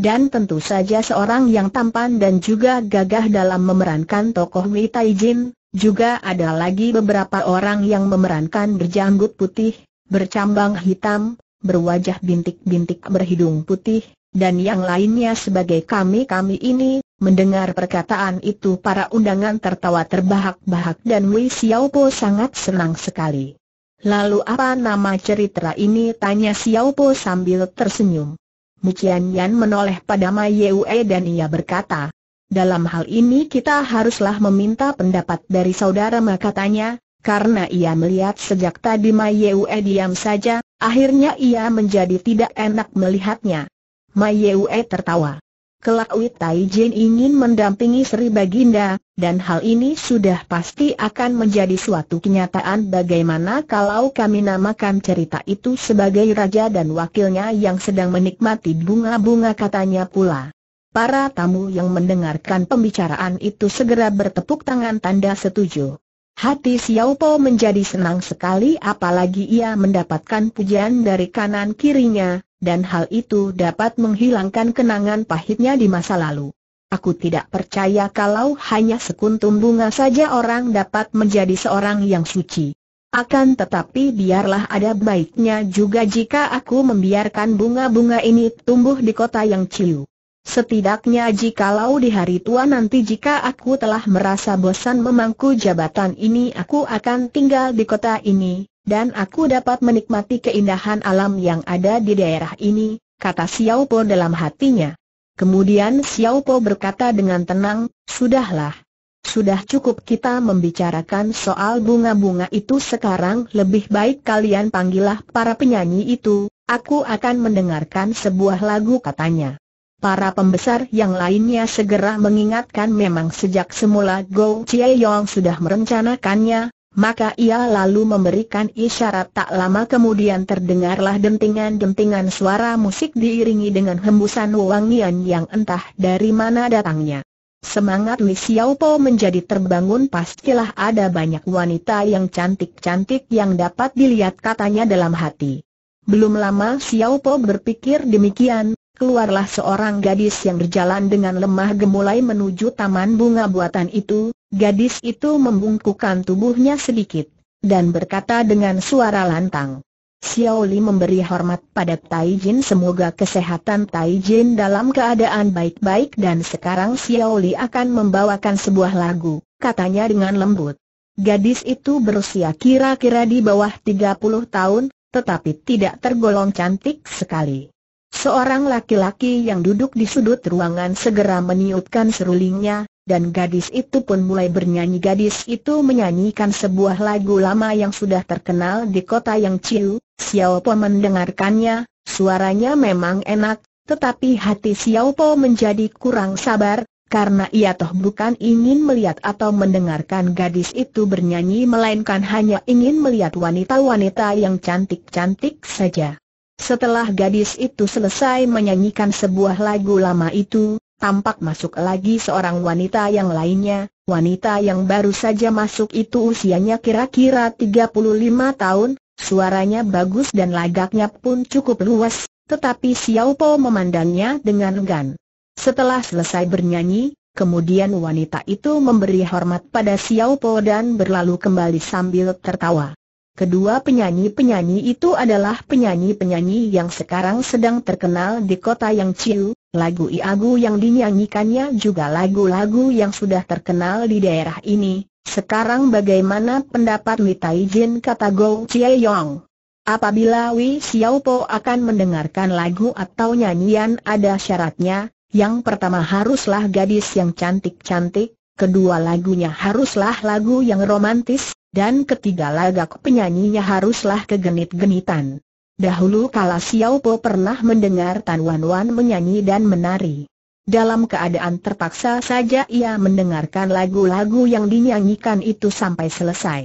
Dan tentu saja seorang yang tampan dan juga gagah dalam memerankan tokoh Wei Taijin, juga ada lagi beberapa orang yang memerankan berjanggut putih, bercambang hitam, berwajah bintik-bintik berhidung putih, dan yang lainnya sebagai kami-kami ini, mendengar perkataan itu para undangan tertawa terbahak-bahak dan Wei Xiaopo sangat senang sekali. Lalu apa nama cerita ini tanya Xiaopo sambil tersenyum. Mukian Yan menoleh pada Mai Yue dan ia berkata, dalam hal ini kita haruslah meminta pendapat dari saudara Ma katanya, karena ia melihat sejak tadi Mai Yue diam saja, akhirnya ia menjadi tidak enak melihatnya. Mai Yue tertawa. Kelak Witai Jin ingin mendampingi Sri Baginda, dan hal ini sudah pasti akan menjadi suatu kenyataan bagaimana kalau kami namakan cerita itu sebagai raja dan wakilnya yang sedang menikmati bunga-bunga katanya pula. Para tamu yang mendengarkan pembicaraan itu segera bertepuk tangan tanda setuju. Hati Xiao Po menjadi senang sekali apalagi ia mendapatkan pujian dari kanan kirinya, dan hal itu dapat menghilangkan kenangan pahitnya di masa lalu. Aku tidak percaya kalau hanya sekuntum bunga saja orang dapat menjadi seorang yang suci. Akan tetapi biarlah ada baiknya juga jika aku membiarkan bunga-bunga ini tumbuh di kota yang ciu. Setidaknya jikalau di hari tua nanti jika aku telah merasa bosan memangku jabatan ini aku akan tinggal di kota ini, dan aku dapat menikmati keindahan alam yang ada di daerah ini, kata Xiao Po dalam hatinya. Kemudian Xiao Po berkata dengan tenang, sudahlah. Sudah cukup kita membicarakan soal bunga-bunga itu sekarang lebih baik kalian panggillah para penyanyi itu, aku akan mendengarkan sebuah lagu katanya. Para pembesar yang lainnya segera mengingatkan memang sejak semula Go Chie Yong sudah merencanakannya, maka ia lalu memberikan isyarat tak lama kemudian terdengarlah dentingan-dentingan suara musik diiringi dengan hembusan wangian yang entah dari mana datangnya. Semangat Li Po menjadi terbangun pastilah ada banyak wanita yang cantik-cantik yang dapat dilihat katanya dalam hati. Belum lama Xiao Po berpikir demikian, keluarlah seorang gadis yang berjalan dengan lemah gemulai menuju taman bunga buatan itu, Gadis itu membungkukkan tubuhnya sedikit, dan berkata dengan suara lantang. Xiao Li memberi hormat pada Tai Jin semoga kesehatan Tai Jin dalam keadaan baik-baik dan sekarang Xiao Li akan membawakan sebuah lagu, katanya dengan lembut. Gadis itu berusia kira-kira di bawah 30 tahun, tetapi tidak tergolong cantik sekali. Seorang laki-laki yang duduk di sudut ruangan segera meniupkan serulingnya, dan gadis itu pun mulai bernyanyi. Gadis itu menyanyikan sebuah lagu lama yang sudah terkenal di kota yang Ciu. Xiao Po mendengarkannya, suaranya memang enak, tetapi hati Xiao Po menjadi kurang sabar, karena ia toh bukan ingin melihat atau mendengarkan gadis itu bernyanyi melainkan hanya ingin melihat wanita-wanita yang cantik-cantik saja. Setelah gadis itu selesai menyanyikan sebuah lagu lama itu, tampak masuk lagi seorang wanita yang lainnya, wanita yang baru saja masuk itu usianya kira-kira 35 tahun, suaranya bagus dan lagaknya pun cukup luas, tetapi Xiao Po memandangnya dengan enggan. Setelah selesai bernyanyi, kemudian wanita itu memberi hormat pada Xiao Po dan berlalu kembali sambil tertawa. Kedua penyanyi-penyanyi itu adalah penyanyi-penyanyi yang sekarang sedang terkenal di kota yang Ciu, lagu Iagu yang dinyanyikannya juga lagu-lagu yang sudah terkenal di daerah ini. Sekarang bagaimana pendapat Li Taijin kata Go Chie Yong? Apabila Wei Xiaopo akan mendengarkan lagu atau nyanyian ada syaratnya, yang pertama haruslah gadis yang cantik-cantik, kedua lagunya haruslah lagu yang romantis, dan ketiga lagak penyanyinya haruslah kegenit-genitan. Dahulu kala Xiao Po pernah mendengar Tan Wan Wan menyanyi dan menari. Dalam keadaan terpaksa saja ia mendengarkan lagu-lagu yang dinyanyikan itu sampai selesai.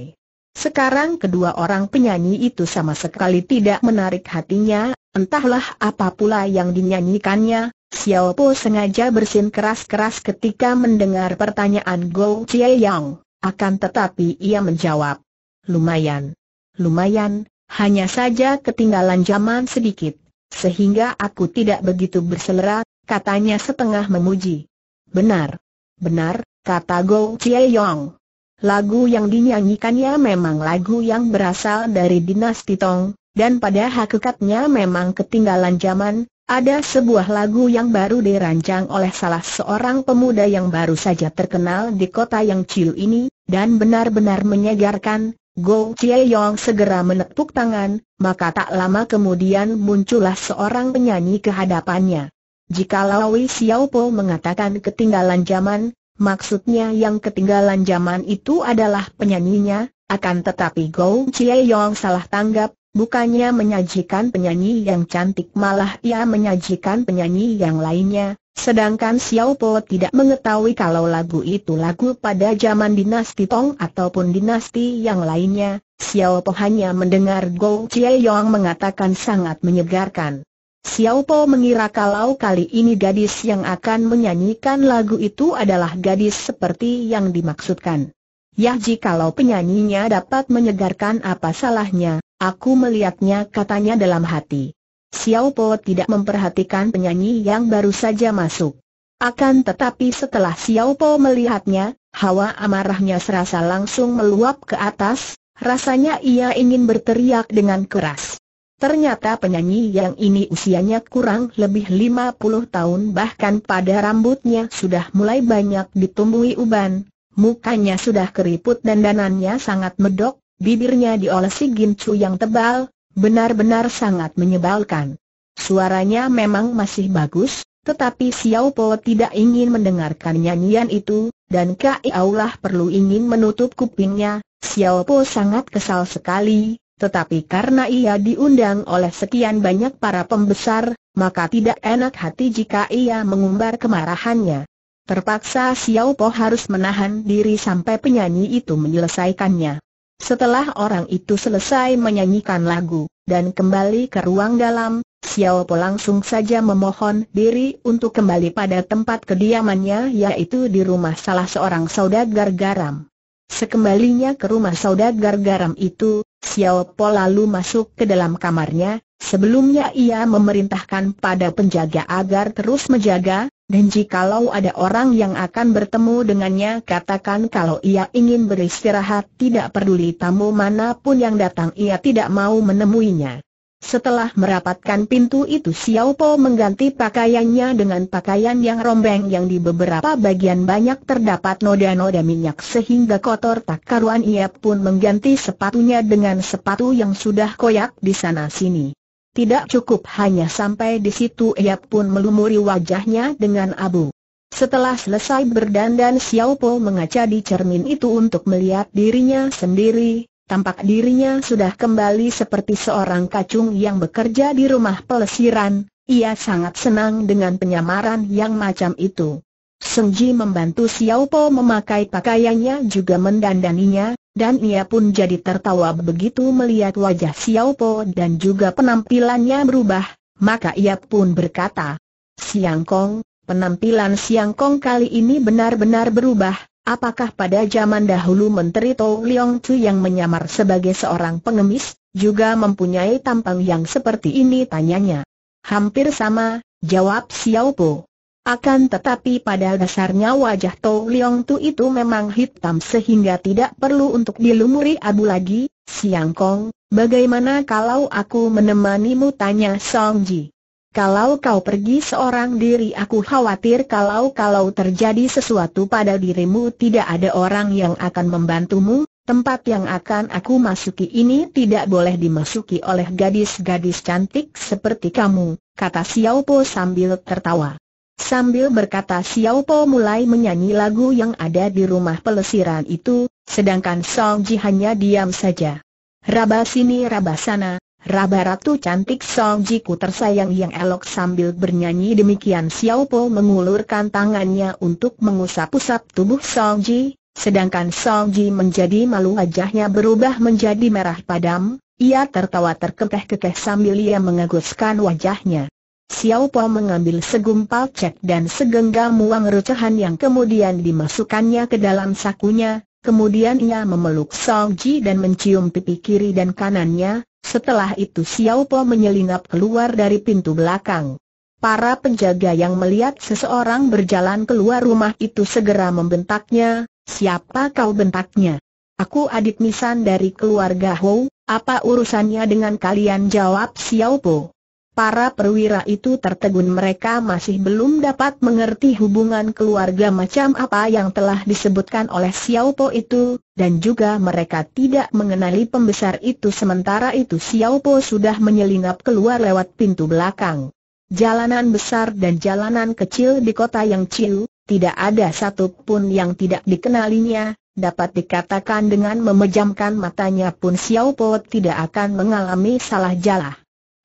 Sekarang kedua orang penyanyi itu sama sekali tidak menarik hatinya, entahlah apa pula yang dinyanyikannya, Xiao Po sengaja bersin keras-keras ketika mendengar pertanyaan Go Chie Yang. Akan tetapi ia menjawab, lumayan. Lumayan, hanya saja ketinggalan zaman sedikit, sehingga aku tidak begitu berselera, katanya setengah memuji. Benar. Benar, kata Go Chie Yong. Lagu yang dinyanyikannya memang lagu yang berasal dari dinasti Tong, dan pada hakikatnya memang ketinggalan zaman, ada sebuah lagu yang baru dirancang oleh salah seorang pemuda yang baru saja terkenal di kota yang ciu ini, dan benar-benar menyegarkan, Go Chie Yong segera menepuk tangan, maka tak lama kemudian muncullah seorang penyanyi ke hadapannya. Jika Lawi Xiao Po mengatakan ketinggalan zaman, maksudnya yang ketinggalan zaman itu adalah penyanyinya, akan tetapi Go Chie Yong salah tanggap, Bukannya menyajikan penyanyi yang cantik malah ia menyajikan penyanyi yang lainnya, sedangkan Xiao Po tidak mengetahui kalau lagu itu lagu pada zaman dinasti Tong ataupun dinasti yang lainnya, Xiao Po hanya mendengar Go Chie Yong mengatakan sangat menyegarkan. Xiao Po mengira kalau kali ini gadis yang akan menyanyikan lagu itu adalah gadis seperti yang dimaksudkan. Ya jikalau penyanyinya dapat menyegarkan apa salahnya, Aku melihatnya katanya dalam hati. Xiao Po tidak memperhatikan penyanyi yang baru saja masuk. Akan tetapi setelah Xiao Po melihatnya, hawa amarahnya serasa langsung meluap ke atas, rasanya ia ingin berteriak dengan keras. Ternyata penyanyi yang ini usianya kurang lebih 50 tahun bahkan pada rambutnya sudah mulai banyak ditumbuhi uban, mukanya sudah keriput dan danannya sangat medok, Bibirnya diolesi gincu yang tebal, benar-benar sangat menyebalkan. Suaranya memang masih bagus, tetapi Xiao Po tidak ingin mendengarkan nyanyian itu, dan Kai Aulah perlu ingin menutup kupingnya. Xiao Po sangat kesal sekali, tetapi karena ia diundang oleh sekian banyak para pembesar, maka tidak enak hati jika ia mengumbar kemarahannya. Terpaksa Xiao Po harus menahan diri sampai penyanyi itu menyelesaikannya. Setelah orang itu selesai menyanyikan lagu, dan kembali ke ruang dalam, Xiao Po langsung saja memohon diri untuk kembali pada tempat kediamannya yaitu di rumah salah seorang saudagar garam. Sekembalinya ke rumah saudagar garam itu, Xiao Po lalu masuk ke dalam kamarnya, sebelumnya ia memerintahkan pada penjaga agar terus menjaga, dan jikalau ada orang yang akan bertemu dengannya katakan kalau ia ingin beristirahat tidak peduli tamu manapun yang datang ia tidak mau menemuinya. Setelah merapatkan pintu itu Xiao Po mengganti pakaiannya dengan pakaian yang rombeng yang di beberapa bagian banyak terdapat noda-noda minyak sehingga kotor tak karuan ia pun mengganti sepatunya dengan sepatu yang sudah koyak di sana sini. Tidak cukup hanya sampai di situ ia pun melumuri wajahnya dengan abu. Setelah selesai berdandan Xiao Po mengaca di cermin itu untuk melihat dirinya sendiri, tampak dirinya sudah kembali seperti seorang kacung yang bekerja di rumah pelesiran, ia sangat senang dengan penyamaran yang macam itu. Ji membantu Xiao Po memakai pakaiannya juga mendandaninya, dan ia pun jadi tertawa begitu melihat wajah Xiao Po dan juga penampilannya berubah, maka ia pun berkata, Siang Kong, penampilan Siang Kong kali ini benar-benar berubah, apakah pada zaman dahulu Menteri Tou Leong Chu yang menyamar sebagai seorang pengemis, juga mempunyai tampang yang seperti ini tanyanya. Hampir sama, jawab Xiao Po. Akan tetapi pada dasarnya wajah Tou Leong Tu itu memang hitam sehingga tidak perlu untuk dilumuri abu lagi, Siang Kong, bagaimana kalau aku menemanimu tanya Song Ji. Kalau kau pergi seorang diri aku khawatir kalau-kalau terjadi sesuatu pada dirimu tidak ada orang yang akan membantumu, tempat yang akan aku masuki ini tidak boleh dimasuki oleh gadis-gadis cantik seperti kamu, kata Xiao Po sambil tertawa. Sambil berkata Xiao Po mulai menyanyi lagu yang ada di rumah pelesiran itu, sedangkan Song Ji hanya diam saja. Raba sini raba sana, raba ratu cantik Song Ji ku tersayang yang elok sambil bernyanyi demikian Xiao Po mengulurkan tangannya untuk mengusap-usap tubuh Song Ji, sedangkan Song Ji menjadi malu wajahnya berubah menjadi merah padam, ia tertawa terkekeh-kekeh sambil ia mengaguskan wajahnya. Xiao Po mengambil segumpal cek dan segenggam uang recehan yang kemudian dimasukkannya ke dalam sakunya, kemudian ia memeluk Song Ji dan mencium pipi kiri dan kanannya, setelah itu Xiao Po menyelinap keluar dari pintu belakang. Para penjaga yang melihat seseorang berjalan keluar rumah itu segera membentaknya, siapa kau bentaknya? Aku adik nisan dari keluarga Hou, apa urusannya dengan kalian jawab Xiao Po? Para perwira itu tertegun mereka masih belum dapat mengerti hubungan keluarga macam apa yang telah disebutkan oleh Xiao Po itu, dan juga mereka tidak mengenali pembesar itu sementara itu Xiao Po sudah menyelinap keluar lewat pintu belakang. Jalanan besar dan jalanan kecil di kota yang Ciu, tidak ada satupun yang tidak dikenalinya, dapat dikatakan dengan memejamkan matanya pun Xiao Po tidak akan mengalami salah jalan.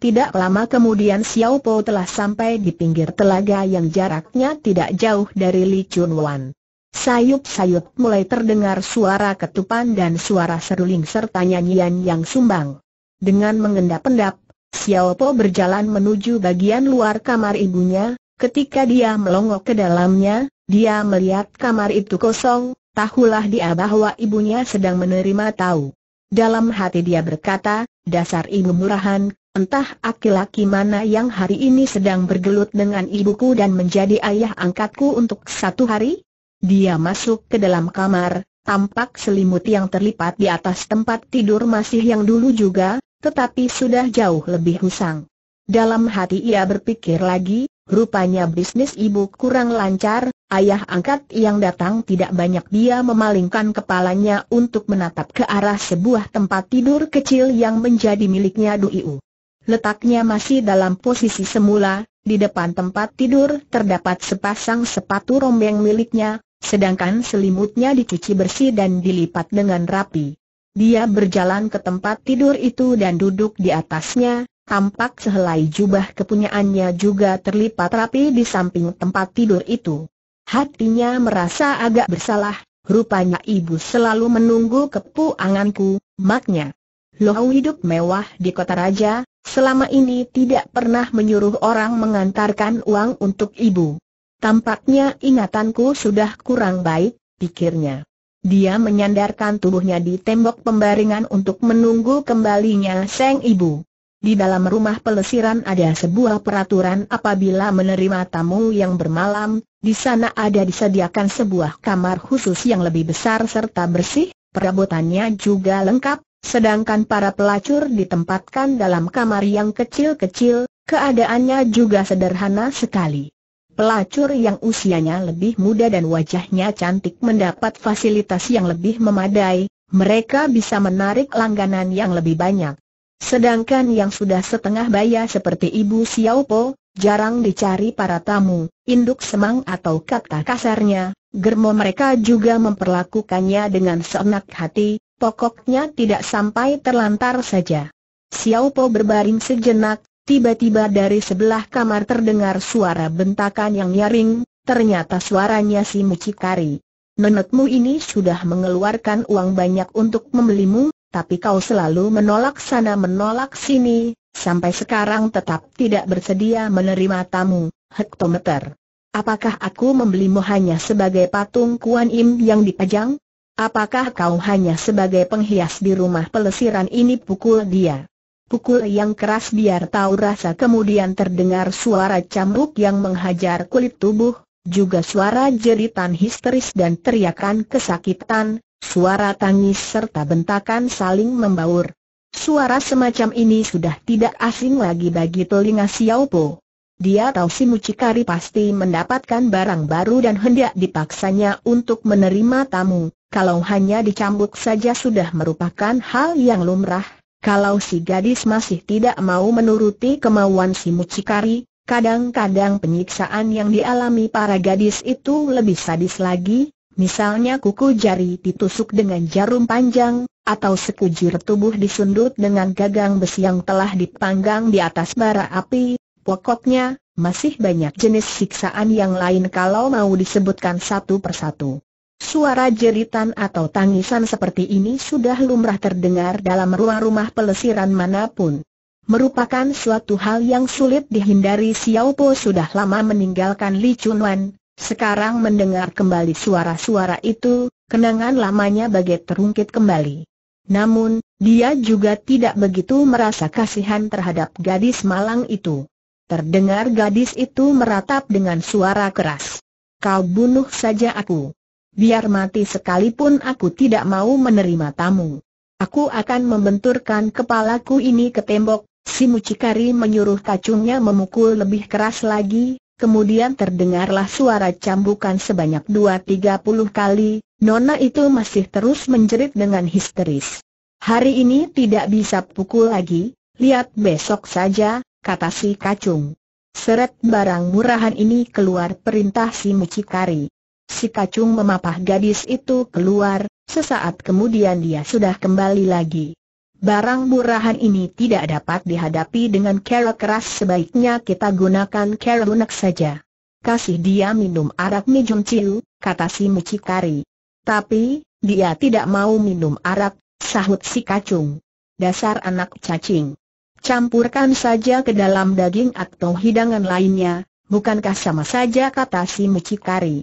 Tidak lama kemudian Xiao Po telah sampai di pinggir telaga yang jaraknya tidak jauh dari Li Chun Wan. Sayup-sayup mulai terdengar suara ketupan dan suara seruling serta nyanyian yang sumbang. Dengan mengendap-endap, Xiao Po berjalan menuju bagian luar kamar ibunya, ketika dia melongok ke dalamnya, dia melihat kamar itu kosong, tahulah dia bahwa ibunya sedang menerima tahu. Dalam hati dia berkata, dasar ibu murahan, Entah laki-laki mana yang hari ini sedang bergelut dengan ibuku dan menjadi ayah angkatku untuk satu hari? Dia masuk ke dalam kamar, tampak selimut yang terlipat di atas tempat tidur masih yang dulu juga, tetapi sudah jauh lebih husang. Dalam hati ia berpikir lagi, rupanya bisnis ibu kurang lancar, ayah angkat yang datang tidak banyak dia memalingkan kepalanya untuk menatap ke arah sebuah tempat tidur kecil yang menjadi miliknya Duiu. Letaknya masih dalam posisi semula, di depan tempat tidur terdapat sepasang sepatu rombeng miliknya, sedangkan selimutnya dicuci bersih dan dilipat dengan rapi. Dia berjalan ke tempat tidur itu dan duduk di atasnya, tampak sehelai jubah kepunyaannya juga terlipat rapi di samping tempat tidur itu. Hatinya merasa agak bersalah, rupanya ibu selalu menunggu kepuanganku, maknya. Loh hidup mewah di kota raja, selama ini tidak pernah menyuruh orang mengantarkan uang untuk ibu. Tampaknya ingatanku sudah kurang baik, pikirnya. Dia menyandarkan tubuhnya di tembok pembaringan untuk menunggu kembalinya sang ibu. Di dalam rumah pelesiran ada sebuah peraturan apabila menerima tamu yang bermalam, di sana ada disediakan sebuah kamar khusus yang lebih besar serta bersih, perabotannya juga lengkap, Sedangkan para pelacur ditempatkan dalam kamar yang kecil-kecil, keadaannya juga sederhana sekali. Pelacur yang usianya lebih muda dan wajahnya cantik mendapat fasilitas yang lebih memadai, mereka bisa menarik langganan yang lebih banyak. Sedangkan yang sudah setengah baya seperti Ibu Xiaopo, jarang dicari para tamu, induk semang atau kata kasarnya, germo mereka juga memperlakukannya dengan seenak hati, pokoknya tidak sampai terlantar saja. Xiao Po berbaring sejenak, tiba-tiba dari sebelah kamar terdengar suara bentakan yang nyaring, ternyata suaranya si mucikari. Nenekmu ini sudah mengeluarkan uang banyak untuk membelimu, tapi kau selalu menolak sana menolak sini, sampai sekarang tetap tidak bersedia menerima tamu, hektometer. Apakah aku membelimu hanya sebagai patung Kuan Im yang dipajang? Apakah kau hanya sebagai penghias di rumah pelesiran ini pukul dia? Pukul yang keras biar tahu rasa kemudian terdengar suara cambuk yang menghajar kulit tubuh, juga suara jeritan histeris dan teriakan kesakitan, suara tangis serta bentakan saling membaur. Suara semacam ini sudah tidak asing lagi bagi telinga Xiao Po. Dia tahu si mucikari pasti mendapatkan barang baru dan hendak dipaksanya untuk menerima tamu kalau hanya dicambuk saja sudah merupakan hal yang lumrah, kalau si gadis masih tidak mau menuruti kemauan si mucikari, kadang-kadang penyiksaan yang dialami para gadis itu lebih sadis lagi, misalnya kuku jari ditusuk dengan jarum panjang, atau sekujur tubuh disundut dengan gagang besi yang telah dipanggang di atas bara api, pokoknya masih banyak jenis siksaan yang lain kalau mau disebutkan satu persatu. Suara jeritan atau tangisan seperti ini sudah lumrah terdengar dalam rumah-rumah pelesiran manapun. Merupakan suatu hal yang sulit dihindari Xiao Po sudah lama meninggalkan Li Chun Wan, sekarang mendengar kembali suara-suara itu, kenangan lamanya bagai terungkit kembali. Namun, dia juga tidak begitu merasa kasihan terhadap gadis malang itu. Terdengar gadis itu meratap dengan suara keras. Kau bunuh saja aku. Biar mati sekalipun aku tidak mau menerima tamu. Aku akan membenturkan kepalaku ini ke tembok, si mucikari menyuruh kacungnya memukul lebih keras lagi, kemudian terdengarlah suara cambukan sebanyak dua tiga puluh kali, Nona itu masih terus menjerit dengan histeris. Hari ini tidak bisa pukul lagi, lihat besok saja, kata si kacung. Seret barang murahan ini keluar perintah si mucikari. Si kacung memapah gadis itu keluar, sesaat kemudian dia sudah kembali lagi. Barang murahan ini tidak dapat dihadapi dengan kera keras sebaiknya kita gunakan kera lunak saja. Kasih dia minum arak mijum ciu, kata si mucikari. Tapi, dia tidak mau minum arak, sahut si kacung. Dasar anak cacing. Campurkan saja ke dalam daging atau hidangan lainnya, bukankah sama saja kata si mucikari.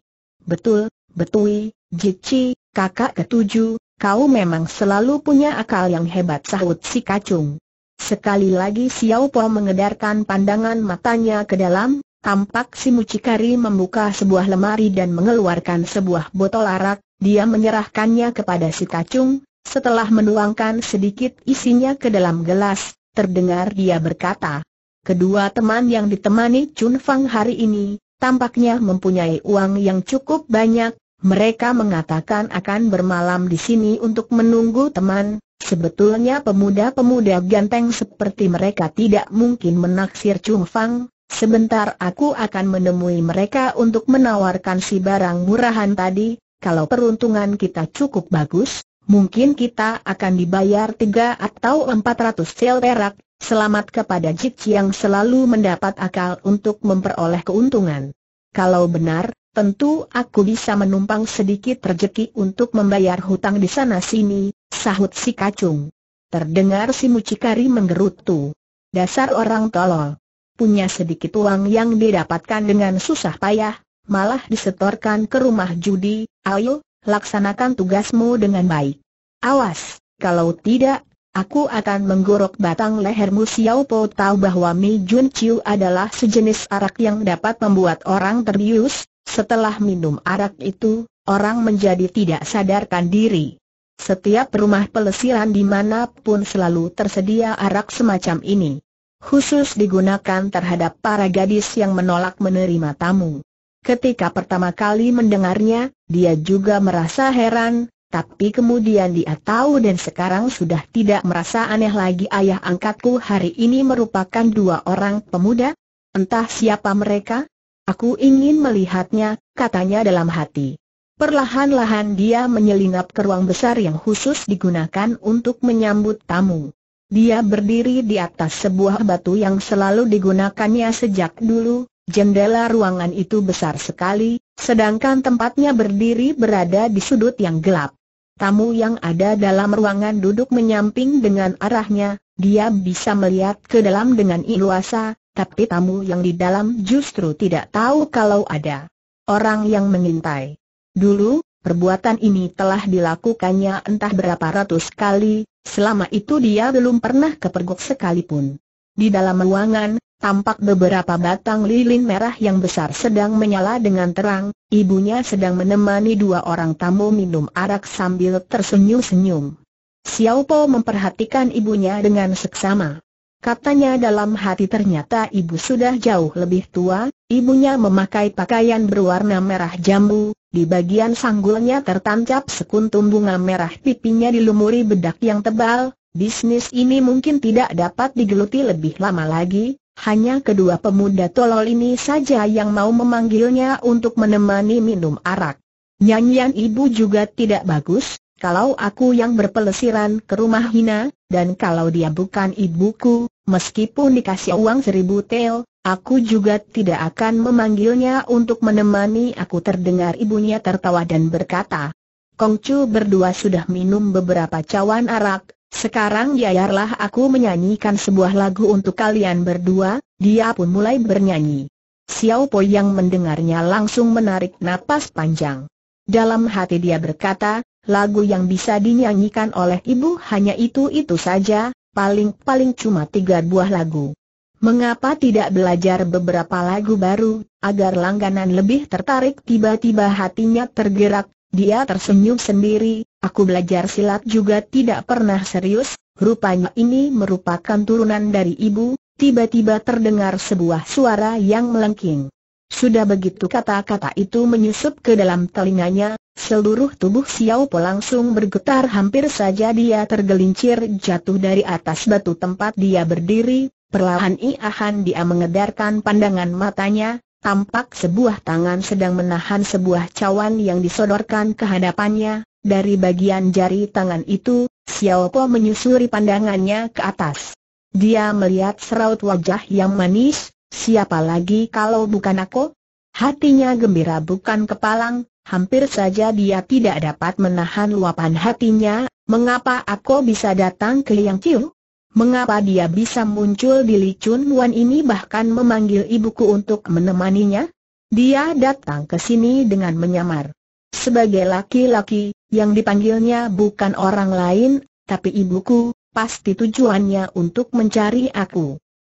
Betul, betui, Jici, kakak ketujuh, kau memang selalu punya akal yang hebat sahut si kacung. Sekali lagi Xiao Po mengedarkan pandangan matanya ke dalam, tampak si mucikari membuka sebuah lemari dan mengeluarkan sebuah botol arak, dia menyerahkannya kepada si kacung, setelah menuangkan sedikit isinya ke dalam gelas, terdengar dia berkata, Kedua teman yang ditemani Chun Fang hari ini, tampaknya mempunyai uang yang cukup banyak, mereka mengatakan akan bermalam di sini untuk menunggu teman. Sebetulnya pemuda-pemuda ganteng seperti mereka tidak mungkin menaksir Chung Fang. Sebentar aku akan menemui mereka untuk menawarkan si barang murahan tadi. Kalau peruntungan kita cukup bagus, mungkin kita akan dibayar tiga atau empat ratus sel perak. Selamat kepada Jik yang selalu mendapat akal untuk memperoleh keuntungan. Kalau benar, tentu aku bisa menumpang sedikit rejeki untuk membayar hutang di sana-sini, sahut si kacung. Terdengar si mucikari menggerutu. Dasar orang tolol. Punya sedikit uang yang didapatkan dengan susah payah, malah disetorkan ke rumah judi, ayo, laksanakan tugasmu dengan baik. Awas, kalau tidak, Aku akan menggorok batang lehermu Xiao Po tahu bahwa Mi Jun Chiu adalah sejenis arak yang dapat membuat orang terbius, setelah minum arak itu, orang menjadi tidak sadarkan diri. Setiap rumah pelesiran dimanapun selalu tersedia arak semacam ini. Khusus digunakan terhadap para gadis yang menolak menerima tamu. Ketika pertama kali mendengarnya, dia juga merasa heran, tapi kemudian dia tahu dan sekarang sudah tidak merasa aneh lagi ayah angkatku hari ini merupakan dua orang pemuda. Entah siapa mereka? Aku ingin melihatnya, katanya dalam hati. Perlahan-lahan dia menyelinap ke ruang besar yang khusus digunakan untuk menyambut tamu. Dia berdiri di atas sebuah batu yang selalu digunakannya sejak dulu, Jendela ruangan itu besar sekali, sedangkan tempatnya berdiri berada di sudut yang gelap. Tamu yang ada dalam ruangan duduk menyamping dengan arahnya, dia bisa melihat ke dalam dengan iluasa, tapi tamu yang di dalam justru tidak tahu kalau ada orang yang mengintai. Dulu, perbuatan ini telah dilakukannya entah berapa ratus kali, selama itu dia belum pernah kepergok sekalipun. Di dalam ruangan, tampak beberapa batang lilin merah yang besar sedang menyala dengan terang, ibunya sedang menemani dua orang tamu minum arak sambil tersenyum-senyum. Xiao Po memperhatikan ibunya dengan seksama. Katanya dalam hati ternyata ibu sudah jauh lebih tua, ibunya memakai pakaian berwarna merah jambu, di bagian sanggulnya tertancap sekuntum bunga merah pipinya dilumuri bedak yang tebal, bisnis ini mungkin tidak dapat digeluti lebih lama lagi, hanya kedua pemuda tolol ini saja yang mau memanggilnya untuk menemani minum arak. Nyanyian ibu juga tidak bagus, kalau aku yang berpelesiran ke rumah Hina, dan kalau dia bukan ibuku, meskipun dikasih uang seribu tel, aku juga tidak akan memanggilnya untuk menemani aku terdengar ibunya tertawa dan berkata, Kongcu berdua sudah minum beberapa cawan arak, sekarang biarlah aku menyanyikan sebuah lagu untuk kalian berdua, dia pun mulai bernyanyi. Xiao Po yang mendengarnya langsung menarik napas panjang. Dalam hati dia berkata, lagu yang bisa dinyanyikan oleh ibu hanya itu-itu saja, paling-paling cuma tiga buah lagu. Mengapa tidak belajar beberapa lagu baru, agar langganan lebih tertarik tiba-tiba hatinya tergerak, dia tersenyum sendiri, aku belajar silat juga tidak pernah serius, rupanya ini merupakan turunan dari ibu, tiba-tiba terdengar sebuah suara yang melengking. Sudah begitu kata-kata itu menyusup ke dalam telinganya, seluruh tubuh Xiao Po langsung bergetar hampir saja dia tergelincir jatuh dari atas batu tempat dia berdiri, perlahan-lahan dia mengedarkan pandangan matanya, tampak sebuah tangan sedang menahan sebuah cawan yang disodorkan ke hadapannya, dari bagian jari tangan itu, Xiao Po menyusuri pandangannya ke atas. Dia melihat seraut wajah yang manis, siapa lagi kalau bukan aku? Hatinya gembira bukan kepalang, hampir saja dia tidak dapat menahan luapan hatinya, mengapa aku bisa datang ke Yang Chiu? mengapa dia bisa muncul di licun? Wan ini bahkan memanggil ibuku untuk menemaninya? Dia datang ke sini dengan menyamar. Sebagai laki-laki, yang dipanggilnya bukan orang lain, tapi ibuku, pasti tujuannya untuk mencari aku.